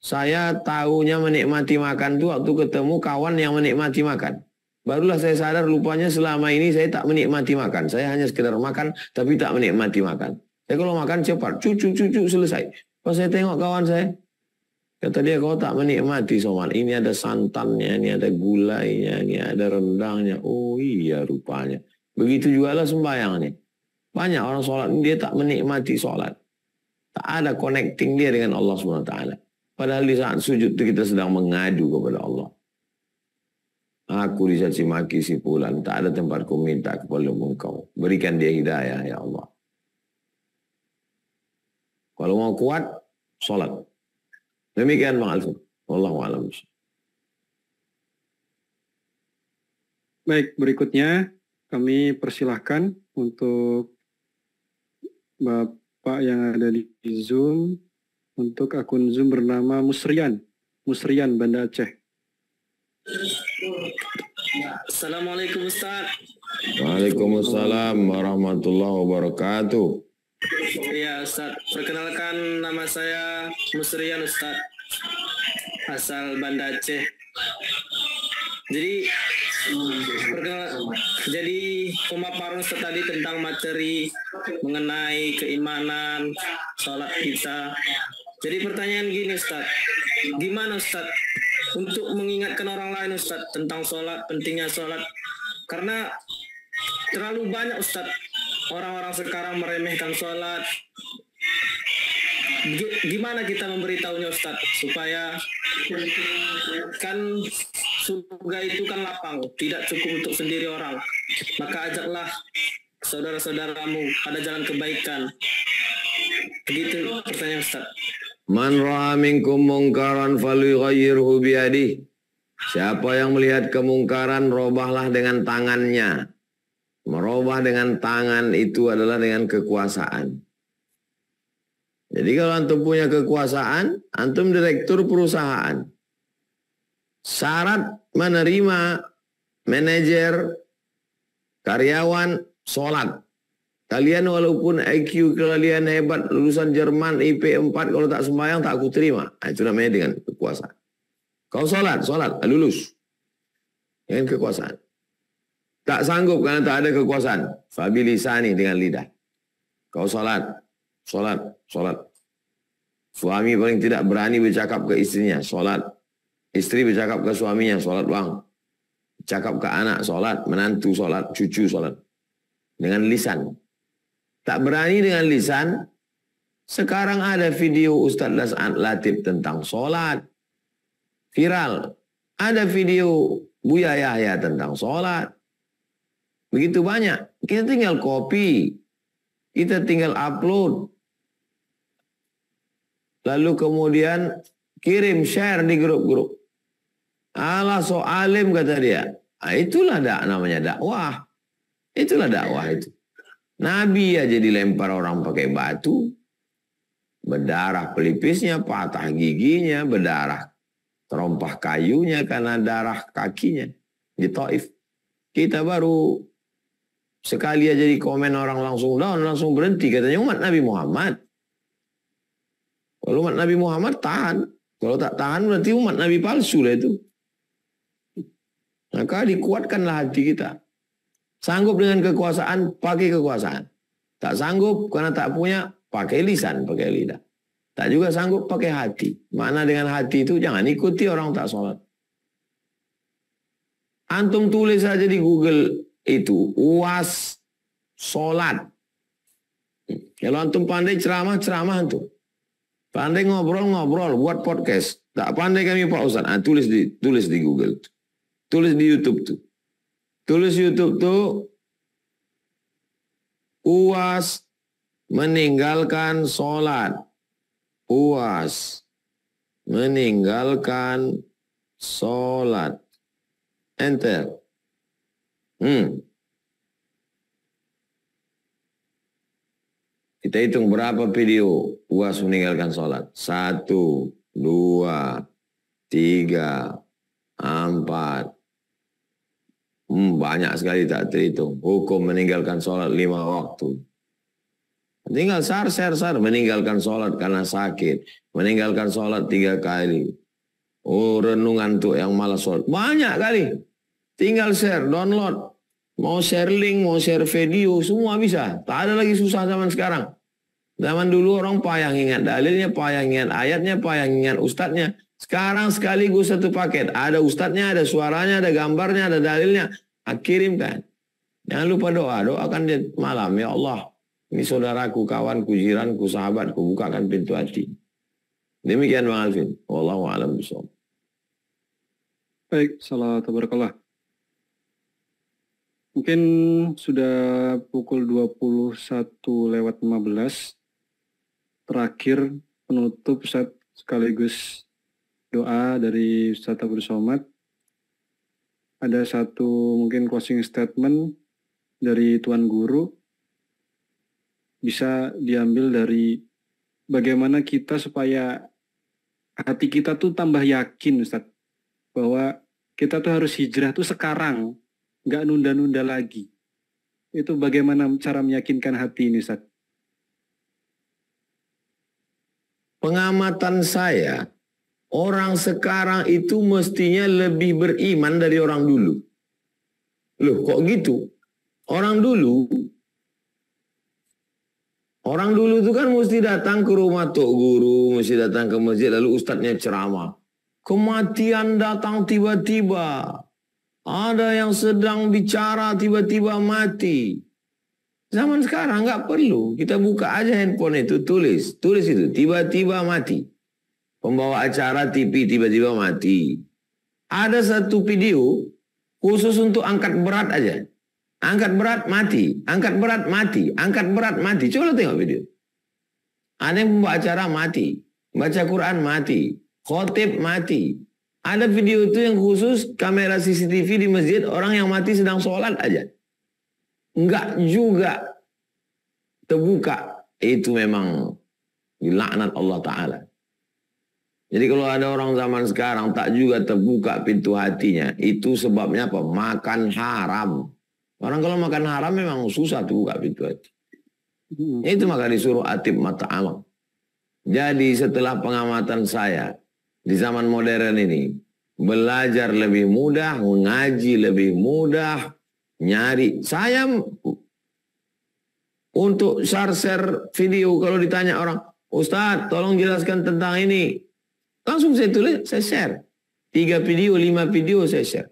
Saya tahunya menikmati makan tuh waktu ketemu kawan yang menikmati makan. Barulah saya sadar lupanya selama ini saya tak menikmati makan. Saya hanya sekedar makan tapi tak menikmati makan. Saya kalau makan cepat, cucu cucu selesai. Pas saya tengok kawan saya, kata dia kau tak menikmati soman. Ini ada santannya, ini ada gulainya, ini ada rendangnya. Oh iya rupanya. Begitu juga lah sembahyangnya. Banyak orang sholat dia tak menikmati sholat. Tak ada connecting dia dengan Allah SWT. Padahal di saat sujud itu kita sedang mengadu kepada Allah. Aku dicaci maki si pulan, tak ada tempatku minta kepada engkau. Berikan dia hidayah ya Allah. Kalau mau kuat, sholat. Demikian Bang Alvin. Wallahu a'lam. Baik, berikutnya kami persilahkan untuk Bapak yang ada di Zoom untuk akun Zoom bernama Musrian. Musrian, Banda Aceh. Assalamualaikum Ustaz. Waalaikumsalam warahmatullahi wabarakatuh. Iya Ustaz, perkenalkan nama saya Musrian Ustaz, asal Banda Aceh. Jadi jadi pemaparan Ustaz tadi tentang materi mengenai keimanan, sholat kita. Jadi pertanyaan gini Ustaz, gimana Ustaz untuk mengingatkan orang lain Ustaz tentang sholat, pentingnya sholat? Karena terlalu banyak Ustadz orang-orang sekarang meremehkan sholat. Gimana kita memberitahunya Ustadz supaya kan surga itu kan lapang, tidak cukup untuk sendiri orang. Maka ajaklah saudara-saudaramu pada jalan kebaikan. Begitu pertanyaan Ustaz. Man ra'a minkum mungkaran falyughayyirhu biyadih. Siapa yang melihat kemungkaran, robahlah dengan tangannya. Merubah dengan tangan itu adalah dengan kekuasaan. Jadi kalau antum punya kekuasaan, antum direktur perusahaan. Syarat menerima manajer karyawan sholat. Kalian walaupun IQ kalian hebat, lulusan Jerman IP 4, kalau tak sembahyang tak aku terima. Nah, itu namanya dengan kekuasaan. Kau sholat, sholat, lulus. Dengan kekuasaan. Tak sanggup karena tak ada kekuasaan. Fabilisani dengan lidah. Kau salat, salat, salat. Suami paling tidak berani bercakap ke istrinya, salat. Istri bercakap ke suaminya, salat bang. Cakap ke anak, salat. Menantu, salat. Cucu, salat. Dengan lisan. Tak berani dengan lisan, sekarang ada video Ustaz Las'ad Latif tentang sholat. Viral. Ada video Buya Yahya tentang sholat. Begitu banyak. Kita tinggal copy. Kita tinggal upload. Lalu kemudian kirim share di grup-grup. Allah soalim kata dia. Nah, itulah dak namanya dakwah. Itulah dakwah itu. Nabi aja dilempar orang pakai batu. Berdarah pelipisnya, patah giginya, berdarah terompah kayunya karena darah kakinya di Taif. Kita baru Sekali aja di komen orang langsung down, langsung berhenti. Katanya umat Nabi Muhammad. Kalau umat Nabi Muhammad tahan. Kalau tak tahan berarti umat Nabi palsu lah itu. Maka dikuatkanlah hati kita. Sanggup dengan kekuasaan, pakai kekuasaan. Tak sanggup karena tak punya, pakai lisan, pakai lidah. Tak juga sanggup pakai hati. Mana dengan hati itu jangan ikuti orang tak sholat. Antum tulis saja di Google itu uas solat Kalau ya, antum pandai ceramah-ceramah antum. Pandai ngobrol-ngobrol, buat podcast. Tak pandai kami Pak Ustaz. Ah, tulis di tulis di Google. Tuh. Tulis di YouTube tuh. Tulis YouTube tuh uas meninggalkan solat Uas meninggalkan solat Enter. Hmm. Kita hitung berapa video puas meninggalkan sholat. Satu, dua, tiga, empat. Hmm, banyak sekali tak terhitung. Hukum meninggalkan sholat lima waktu. Tinggal sar, sar, sar. Meninggalkan sholat karena sakit. Meninggalkan sholat tiga kali. Oh, renungan tuh yang malas sholat. Banyak kali. Tinggal share, download. Mau share link, mau share video, semua bisa. Tak ada lagi susah zaman sekarang. Zaman dulu orang payah ingat dalilnya, payah ingat ayatnya, payah ingat ustadznya. Sekarang sekaligus satu paket. Ada ustadznya, ada suaranya, ada gambarnya, ada dalilnya. Nah, kirimkan. Jangan lupa doa. Doakan dia malam. Ya Allah, ini saudaraku, kawanku, jiranku, sahabatku. Bukakan pintu hati. Demikian Bang Alvin. Wallahu'alam Baik, Salam barakallah. Mungkin sudah pukul 21 lewat 15. Terakhir penutup saat sekaligus doa dari Ustaz Abdul Somad. Ada satu mungkin closing statement dari Tuan Guru. Bisa diambil dari bagaimana kita supaya hati kita tuh tambah yakin Ustaz. Bahwa kita tuh harus hijrah tuh sekarang nggak nunda-nunda lagi. Itu bagaimana cara meyakinkan hati ini, Ustaz? Pengamatan saya, orang sekarang itu mestinya lebih beriman dari orang dulu. Loh, kok gitu? Orang dulu Orang dulu itu kan mesti datang ke rumah tok guru, mesti datang ke masjid, lalu ustadznya ceramah. Kematian datang tiba-tiba. Ada yang sedang bicara tiba-tiba mati. Zaman sekarang nggak perlu. Kita buka aja handphone itu, tulis. Tulis itu, tiba-tiba mati. Pembawa acara TV tiba-tiba mati. Ada satu video khusus untuk angkat berat aja. Angkat berat mati, angkat berat mati, angkat berat mati. Coba tengok video. Ada yang pembawa acara mati, baca Quran mati, khotib mati, ada video itu yang khusus kamera CCTV di masjid orang yang mati sedang sholat aja. Enggak juga terbuka. Itu memang dilaknat Allah Ta'ala. Jadi kalau ada orang zaman sekarang tak juga terbuka pintu hatinya. Itu sebabnya apa? Makan haram. Orang kalau makan haram memang susah terbuka pintu hati. Hmm. Itu maka disuruh atib mata amal. Jadi setelah pengamatan saya, di zaman modern ini. Belajar lebih mudah, mengaji lebih mudah, nyari. Saya untuk share-share video kalau ditanya orang, Ustaz tolong jelaskan tentang ini. Langsung saya tulis, saya share. Tiga video, lima video saya share.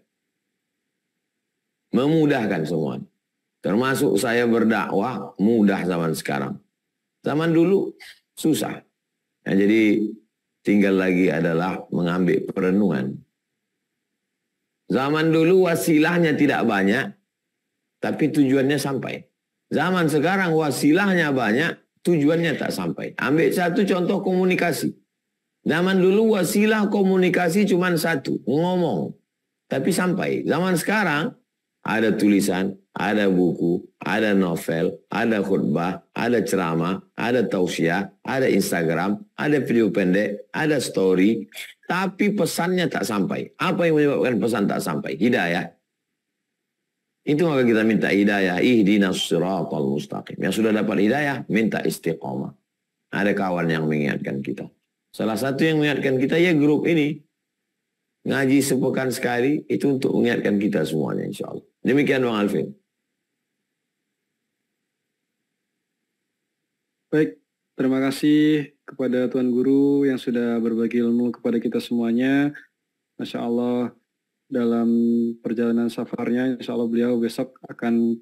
Memudahkan semua, Termasuk saya berdakwah mudah zaman sekarang. Zaman dulu susah. Nah, jadi Tinggal lagi adalah mengambil perenungan. Zaman dulu wasilahnya tidak banyak, tapi tujuannya sampai. Zaman sekarang wasilahnya banyak, tujuannya tak sampai. Ambil satu contoh komunikasi. Zaman dulu wasilah komunikasi cuma satu, ngomong. Tapi sampai. Zaman sekarang ada tulisan, ada buku, ada novel, ada khutbah, ada ceramah, ada tausiah, ada Instagram, ada video pendek, ada story, tapi pesannya tak sampai. Apa yang menyebabkan pesan tak sampai? Hidayah. Itu maka kita minta hidayah. Ihdina suratul mustaqim. Yang sudah dapat hidayah, minta istiqomah. Ada kawan yang mengingatkan kita. Salah satu yang mengingatkan kita ya grup ini. Ngaji sepekan sekali itu untuk mengingatkan kita semuanya insya Allah. Demikian Bang Alvin. Baik, terima kasih kepada Tuan Guru yang sudah berbagi ilmu kepada kita semuanya. Masya Allah, dalam perjalanan safarnya, insya Allah beliau besok akan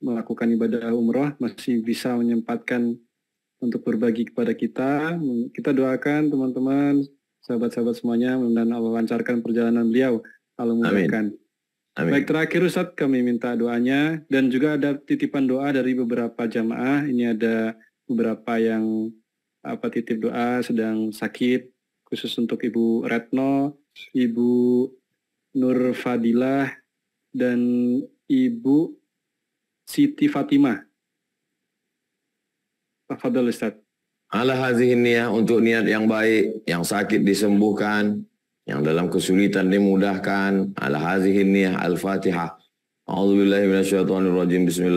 melakukan ibadah umroh, masih bisa menyempatkan untuk berbagi kepada kita. Kita doakan teman-teman, sahabat-sahabat semuanya, mudah Allah lancarkan perjalanan beliau. Allah mudahkan. Amin. Baik terakhir Ustadz, kami minta doanya dan juga ada titipan doa dari beberapa jamaah. Ini ada beberapa yang eh, apa titip doa sedang sakit khusus untuk Ibu Retno, Ibu Nur Fadilah dan Ibu Siti Fatimah. Tafadhol Ustaz. Ala hazihin niyah untuk niat yang baik, yang sakit disembuhkan, yang dalam kesulitan dimudahkan. Ala hazihin niyah al-Fatihah. A'udzu billahi minasyaitonir Amin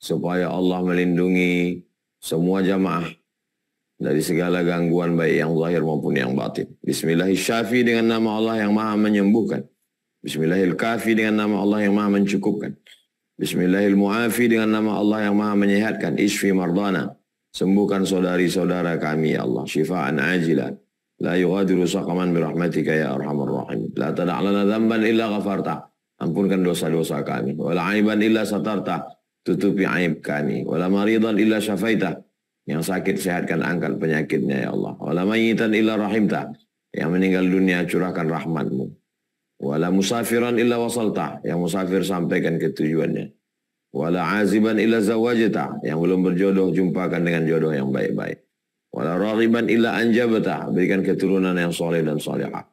supaya Allah melindungi semua jamaah dari segala gangguan baik yang zahir maupun yang batin. Bismillahirrahmanirrahim dengan nama Allah yang maha menyembuhkan. Bismillahirrahmanirrahim dengan nama Allah yang maha mencukupkan. Bismillahirrahmanirrahim dengan nama Allah yang maha menyehatkan. Isfi mardana. Sembuhkan saudari-saudara kami ya Allah. Syifaan ajilan. La yugadiru saqaman birahmatika ya arhamar rahim. La tada'lana dhanban illa ghafarta. Ampunkan dosa-dosa kami. Wa la'aiban aiban illa satarta tutupi aib kami. Wala maridan illa syafaita. Yang sakit sehatkan angkat penyakitnya ya Allah. Wala mayitan illa rahimta. Yang meninggal dunia curahkan rahmatmu. Wala musafiran illa wasalta. Yang musafir sampaikan ke tujuannya. Wala aziban illa zawajita. Yang belum berjodoh jumpakan dengan jodoh yang baik-baik. Wala rariban illa anjabata. Berikan keturunan yang soleh dan solehah.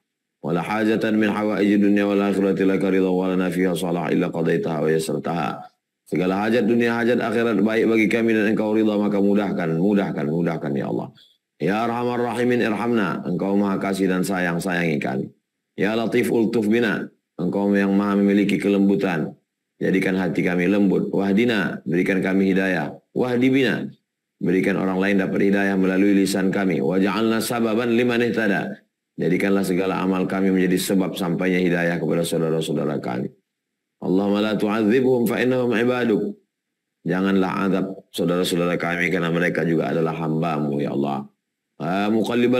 min hawa'iji dunia wala akhirati laka لك wala ولنا salah illa qadaitaha wa ويسرتها Segala hajat dunia, hajat akhirat baik bagi kami dan engkau ridha maka mudahkan, mudahkan, mudahkan ya Allah. Ya Arhamar Rahimin Irhamna, engkau maha kasih dan sayang, sayangi kami. Ya Latif Ultuf Bina, engkau yang maha memiliki kelembutan. Jadikan hati kami lembut. Wahdina, berikan kami hidayah. wahdibina berikan orang lain dapat hidayah melalui lisan kami. Waja'alna sababan liman ihtada. Jadikanlah segala amal kami menjadi sebab sampainya hidayah kepada saudara-saudara kami. Allahumma la tu'adzibhum fa innahum ibaduk. Janganlah azab saudara-saudara kami karena mereka juga adalah hambamu ya Allah. Uh,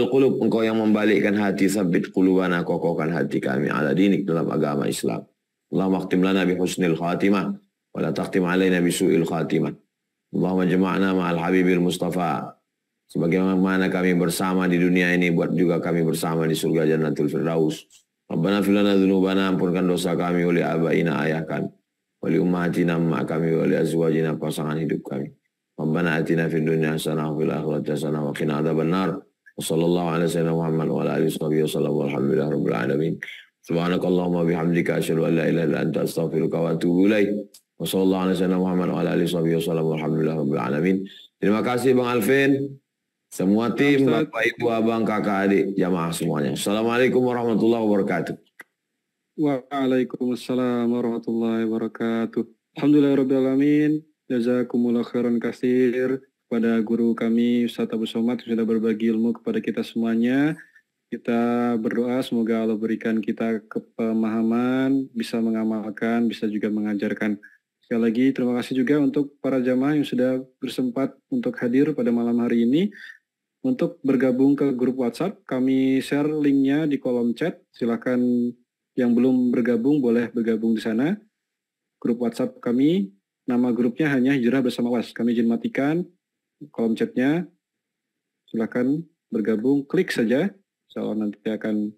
kulub engkau yang membalikkan hati sabit kulubana kokokan hati kami ala dinik dalam agama Islam. Allah maktim lana bi husnil khatimah wa la takhtim alaina bi su'il khatimah. Allahumma jama'na ma'al habibil mustafa. Sebagaimana kami bersama di dunia ini buat juga kami bersama di surga Jannatul Firdaus. Rabbana filana dzunubana ampunkan dosa kami oleh abaina ayah kami. Wali ummahatina emak kami, wali azwajina pasangan hidup kami. Rabbana atina fid sana hasanah fil akhirati hasanah wa qina adzaban nar. Wa sallallahu ala sayyidina Muhammad wa ala alihi washabihi wasallam walhamdulillahi rabbil alamin. Subhanakallahumma bihamdika asyhadu an la ilaha illa anta astaghfiruka wa atubu ilaik. Wa sallallahu ala sayyidina Muhammad wa ala alihi washabihi wasallam walhamdulillahi rabbil alamin. Terima kasih Bang Alvin. Semua iya, tim, Bapak, Ibu, Abang, Kakak, Adik, jamaah semuanya. Assalamualaikum warahmatullahi wabarakatuh. Waalaikumsalam warahmatullahi wabarakatuh. Alhamdulillahirrahmanirrahim. Jazakumullah khairan kasir kepada guru kami Ustaz Abu Somad sudah berbagi ilmu kepada kita semuanya. Kita berdoa semoga Allah berikan kita kepemahaman, bisa mengamalkan, bisa juga mengajarkan. Sekali lagi terima kasih juga untuk para jamaah yang sudah bersempat untuk hadir pada malam hari ini. Untuk bergabung ke grup WhatsApp, kami share linknya di kolom chat. Silahkan yang belum bergabung boleh bergabung di sana. Grup WhatsApp kami, nama grupnya hanya Hijrah Bersama Was. Kami izin matikan kolom chatnya. Silahkan bergabung, klik saja. Insya nanti akan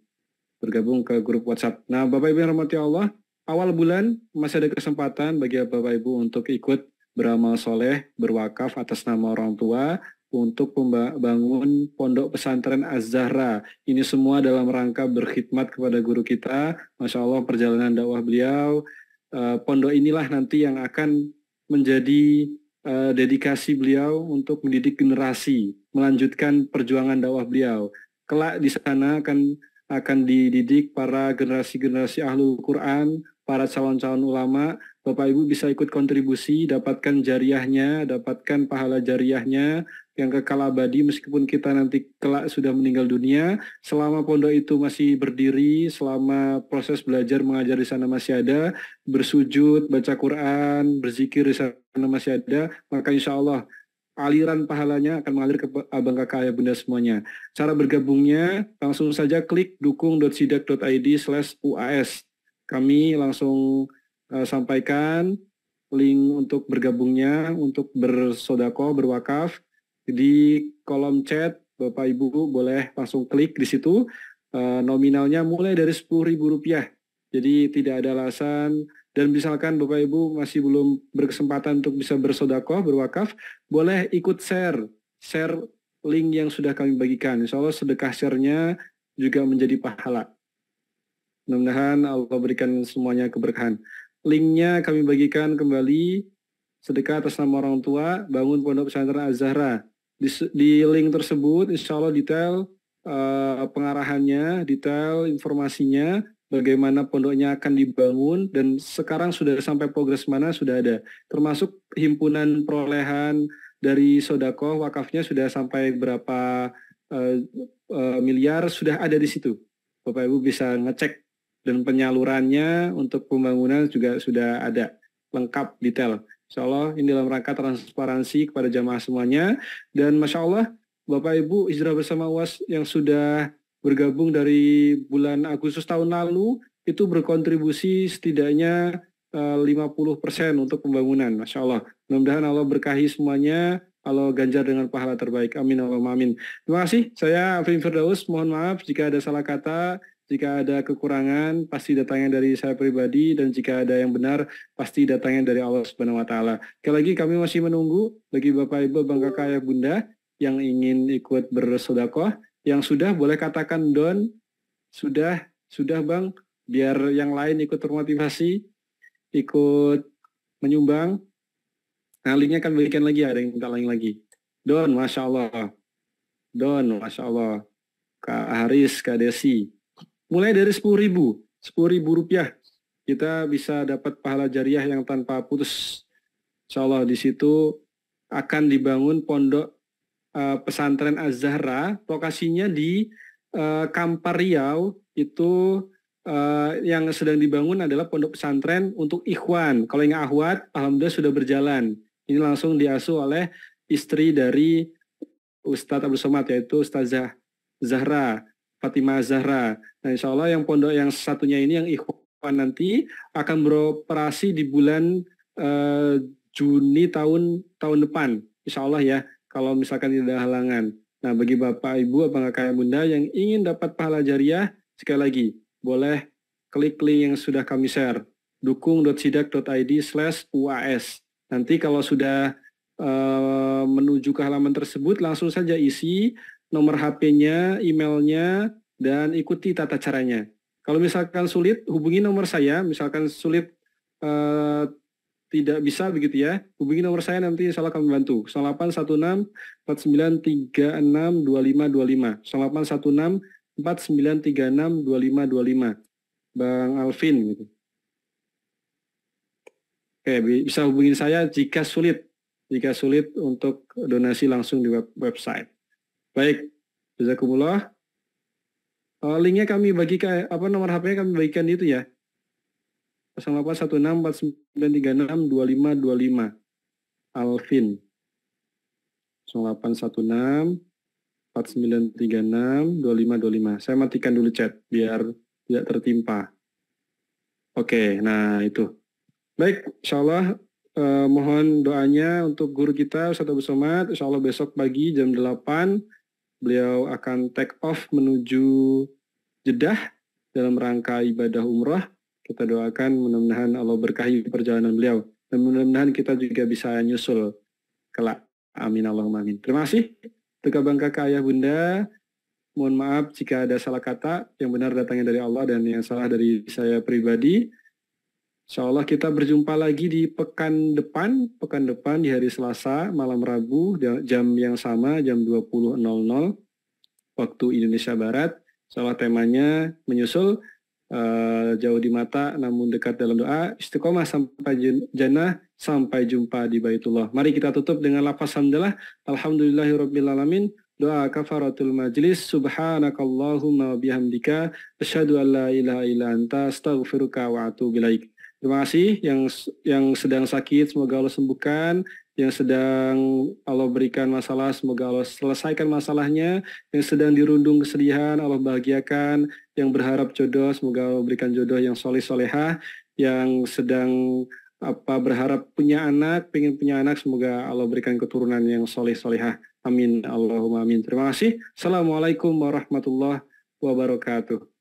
bergabung ke grup WhatsApp. Nah, Bapak Ibu yang rahmati Allah, awal bulan masih ada kesempatan bagi Bapak Ibu untuk ikut beramal soleh, berwakaf atas nama orang tua, untuk membangun pondok pesantren Az-Zahra. Ini semua dalam rangka berkhidmat kepada guru kita. Masya Allah perjalanan dakwah beliau. Eh, pondok inilah nanti yang akan menjadi eh, dedikasi beliau untuk mendidik generasi, melanjutkan perjuangan dakwah beliau. Kelak di sana akan akan dididik para generasi-generasi ahlu Quran, para calon-calon ulama, Bapak Ibu bisa ikut kontribusi, dapatkan jariahnya, dapatkan pahala jariahnya yang kekal abadi meskipun kita nanti kelak sudah meninggal dunia, selama pondok itu masih berdiri, selama proses belajar mengajar di sana masih ada, bersujud, baca Quran, berzikir di sana masih ada, maka insya Allah aliran pahalanya akan mengalir ke abang kakak ayah bunda semuanya. Cara bergabungnya langsung saja klik dukung.sidak.id slash UAS. Kami langsung uh, sampaikan link untuk bergabungnya, untuk bersodako, berwakaf di kolom chat Bapak Ibu boleh langsung klik di situ. Uh, nominalnya mulai dari sepuluh ribu rupiah Jadi tidak ada alasan dan misalkan Bapak Ibu masih belum berkesempatan untuk bisa bersodako berwakaf, boleh ikut share, share link yang sudah kami bagikan. Insya Allah sedekah sharenya juga menjadi pahala. Mudah-mudahan Allah berikan semuanya keberkahan. Linknya kami bagikan kembali sedekah atas nama orang tua bangun pondok pesantren Azhara. Di, di link tersebut insya Allah detail uh, pengarahannya, detail informasinya, bagaimana pondoknya akan dibangun dan sekarang sudah sampai progres mana sudah ada. Termasuk himpunan perolehan dari sodako wakafnya sudah sampai berapa uh, uh, miliar sudah ada di situ. Bapak Ibu bisa ngecek dan penyalurannya untuk pembangunan juga sudah ada lengkap detail. Insya Allah ini dalam rangka transparansi kepada jamaah semuanya. Dan Masya Allah, Bapak Ibu Hijrah Bersama UAS yang sudah bergabung dari bulan Agustus tahun lalu, itu berkontribusi setidaknya 50% eh, untuk pembangunan. Masya Allah. Mudah-mudahan Allah berkahi semuanya. Allah ganjar dengan pahala terbaik. Amin. Allah amin. Terima kasih. Saya Afrin Firdaus. Mohon maaf jika ada salah kata. Jika ada kekurangan, pasti datangnya dari saya pribadi dan jika ada yang benar, pasti datangnya dari Allah Subhanahu wa taala. Sekali lagi kami masih menunggu bagi Bapak Ibu, Bang Kakak, Ayah, Bunda yang ingin ikut bersodakoh, yang sudah boleh katakan don, sudah, sudah Bang, biar yang lain ikut termotivasi, ikut menyumbang. Nah, linknya akan berikan lagi, ada yang minta lain lagi. Don, Masya Allah. Don, Masya Allah. Kak Haris, Kak Desi mulai dari sepuluh ribu, sepuluh ribu rupiah kita bisa dapat pahala jariah yang tanpa putus. Insya Allah di situ akan dibangun pondok uh, pesantren Az-Zahra, lokasinya di uh, Kampar Riau itu uh, yang sedang dibangun adalah pondok pesantren untuk ikhwan. Kalau yang ahwat, alhamdulillah sudah berjalan. Ini langsung diasuh oleh istri dari Ustadz Abdul Somad yaitu Ustazah Zahra. Fatimah Zahra. Nah, insya Allah yang pondok yang satunya ini yang ikhwan nanti akan beroperasi di bulan uh, Juni tahun tahun depan. Insya Allah ya, kalau misalkan tidak ada halangan. Nah, bagi Bapak, Ibu, nggak Kaya Bunda yang ingin dapat pahala jariah, sekali lagi, boleh klik link yang sudah kami share, dukung.sidak.id slash UAS. Nanti kalau sudah uh, menuju ke halaman tersebut, langsung saja isi nomor HP-nya, emailnya, dan ikuti tata caranya. Kalau misalkan sulit, hubungi nomor saya. Misalkan sulit uh, tidak bisa begitu ya, hubungi nomor saya nanti insya Allah akan membantu. 0816 4936 2525. 0816 4936 2525. Bang Alvin gitu. Oke, bisa hubungi saya jika sulit. Jika sulit untuk donasi langsung di website. Baik, jazakumullah. Uh, linknya kami bagikan, apa nomor HP-nya kami bagikan itu ya. 0816-4936-2525. Alvin 0816 4936 2525. Saya matikan dulu chat biar tidak tertimpa. Oke, nah itu. Baik, insya Allah uh, eh, mohon doanya untuk guru kita Ustaz Abu Somad. Insya Allah besok pagi jam 8 Beliau akan take off menuju Jeddah dalam rangka ibadah umrah. Kita doakan mudah-mudahan Allah berkahi perjalanan beliau. Dan mudah-mudahan kita juga bisa nyusul kelak. Amin Allahumma amin. Terima kasih. Untuk bangka kakak ayah bunda, mohon maaf jika ada salah kata yang benar datangnya dari Allah dan yang salah dari saya pribadi. Insya Allah kita berjumpa lagi di pekan depan, pekan depan di hari Selasa, malam Rabu, jam yang sama, jam 20.00 waktu Indonesia Barat. Insya temanya menyusul uh, jauh di mata namun dekat dalam doa, istiqomah sampai jannah, sampai jumpa di Baitullah. Mari kita tutup dengan lapas hamdalah, Alhamdulillahirrabbilalamin, doa kafaratul majlis, subhanakallahumma bihamdika, asyhadu an la ilaha illa anta, astaghfiruka wa atubu Terima kasih yang yang sedang sakit semoga Allah sembuhkan, yang sedang Allah berikan masalah semoga Allah selesaikan masalahnya, yang sedang dirundung kesedihan Allah bahagiakan, yang berharap jodoh semoga Allah berikan jodoh yang soleh solehah, yang sedang apa berharap punya anak, pengen punya anak semoga Allah berikan keturunan yang soleh solehah. Amin Allahumma amin. Terima kasih. Assalamualaikum warahmatullahi wabarakatuh.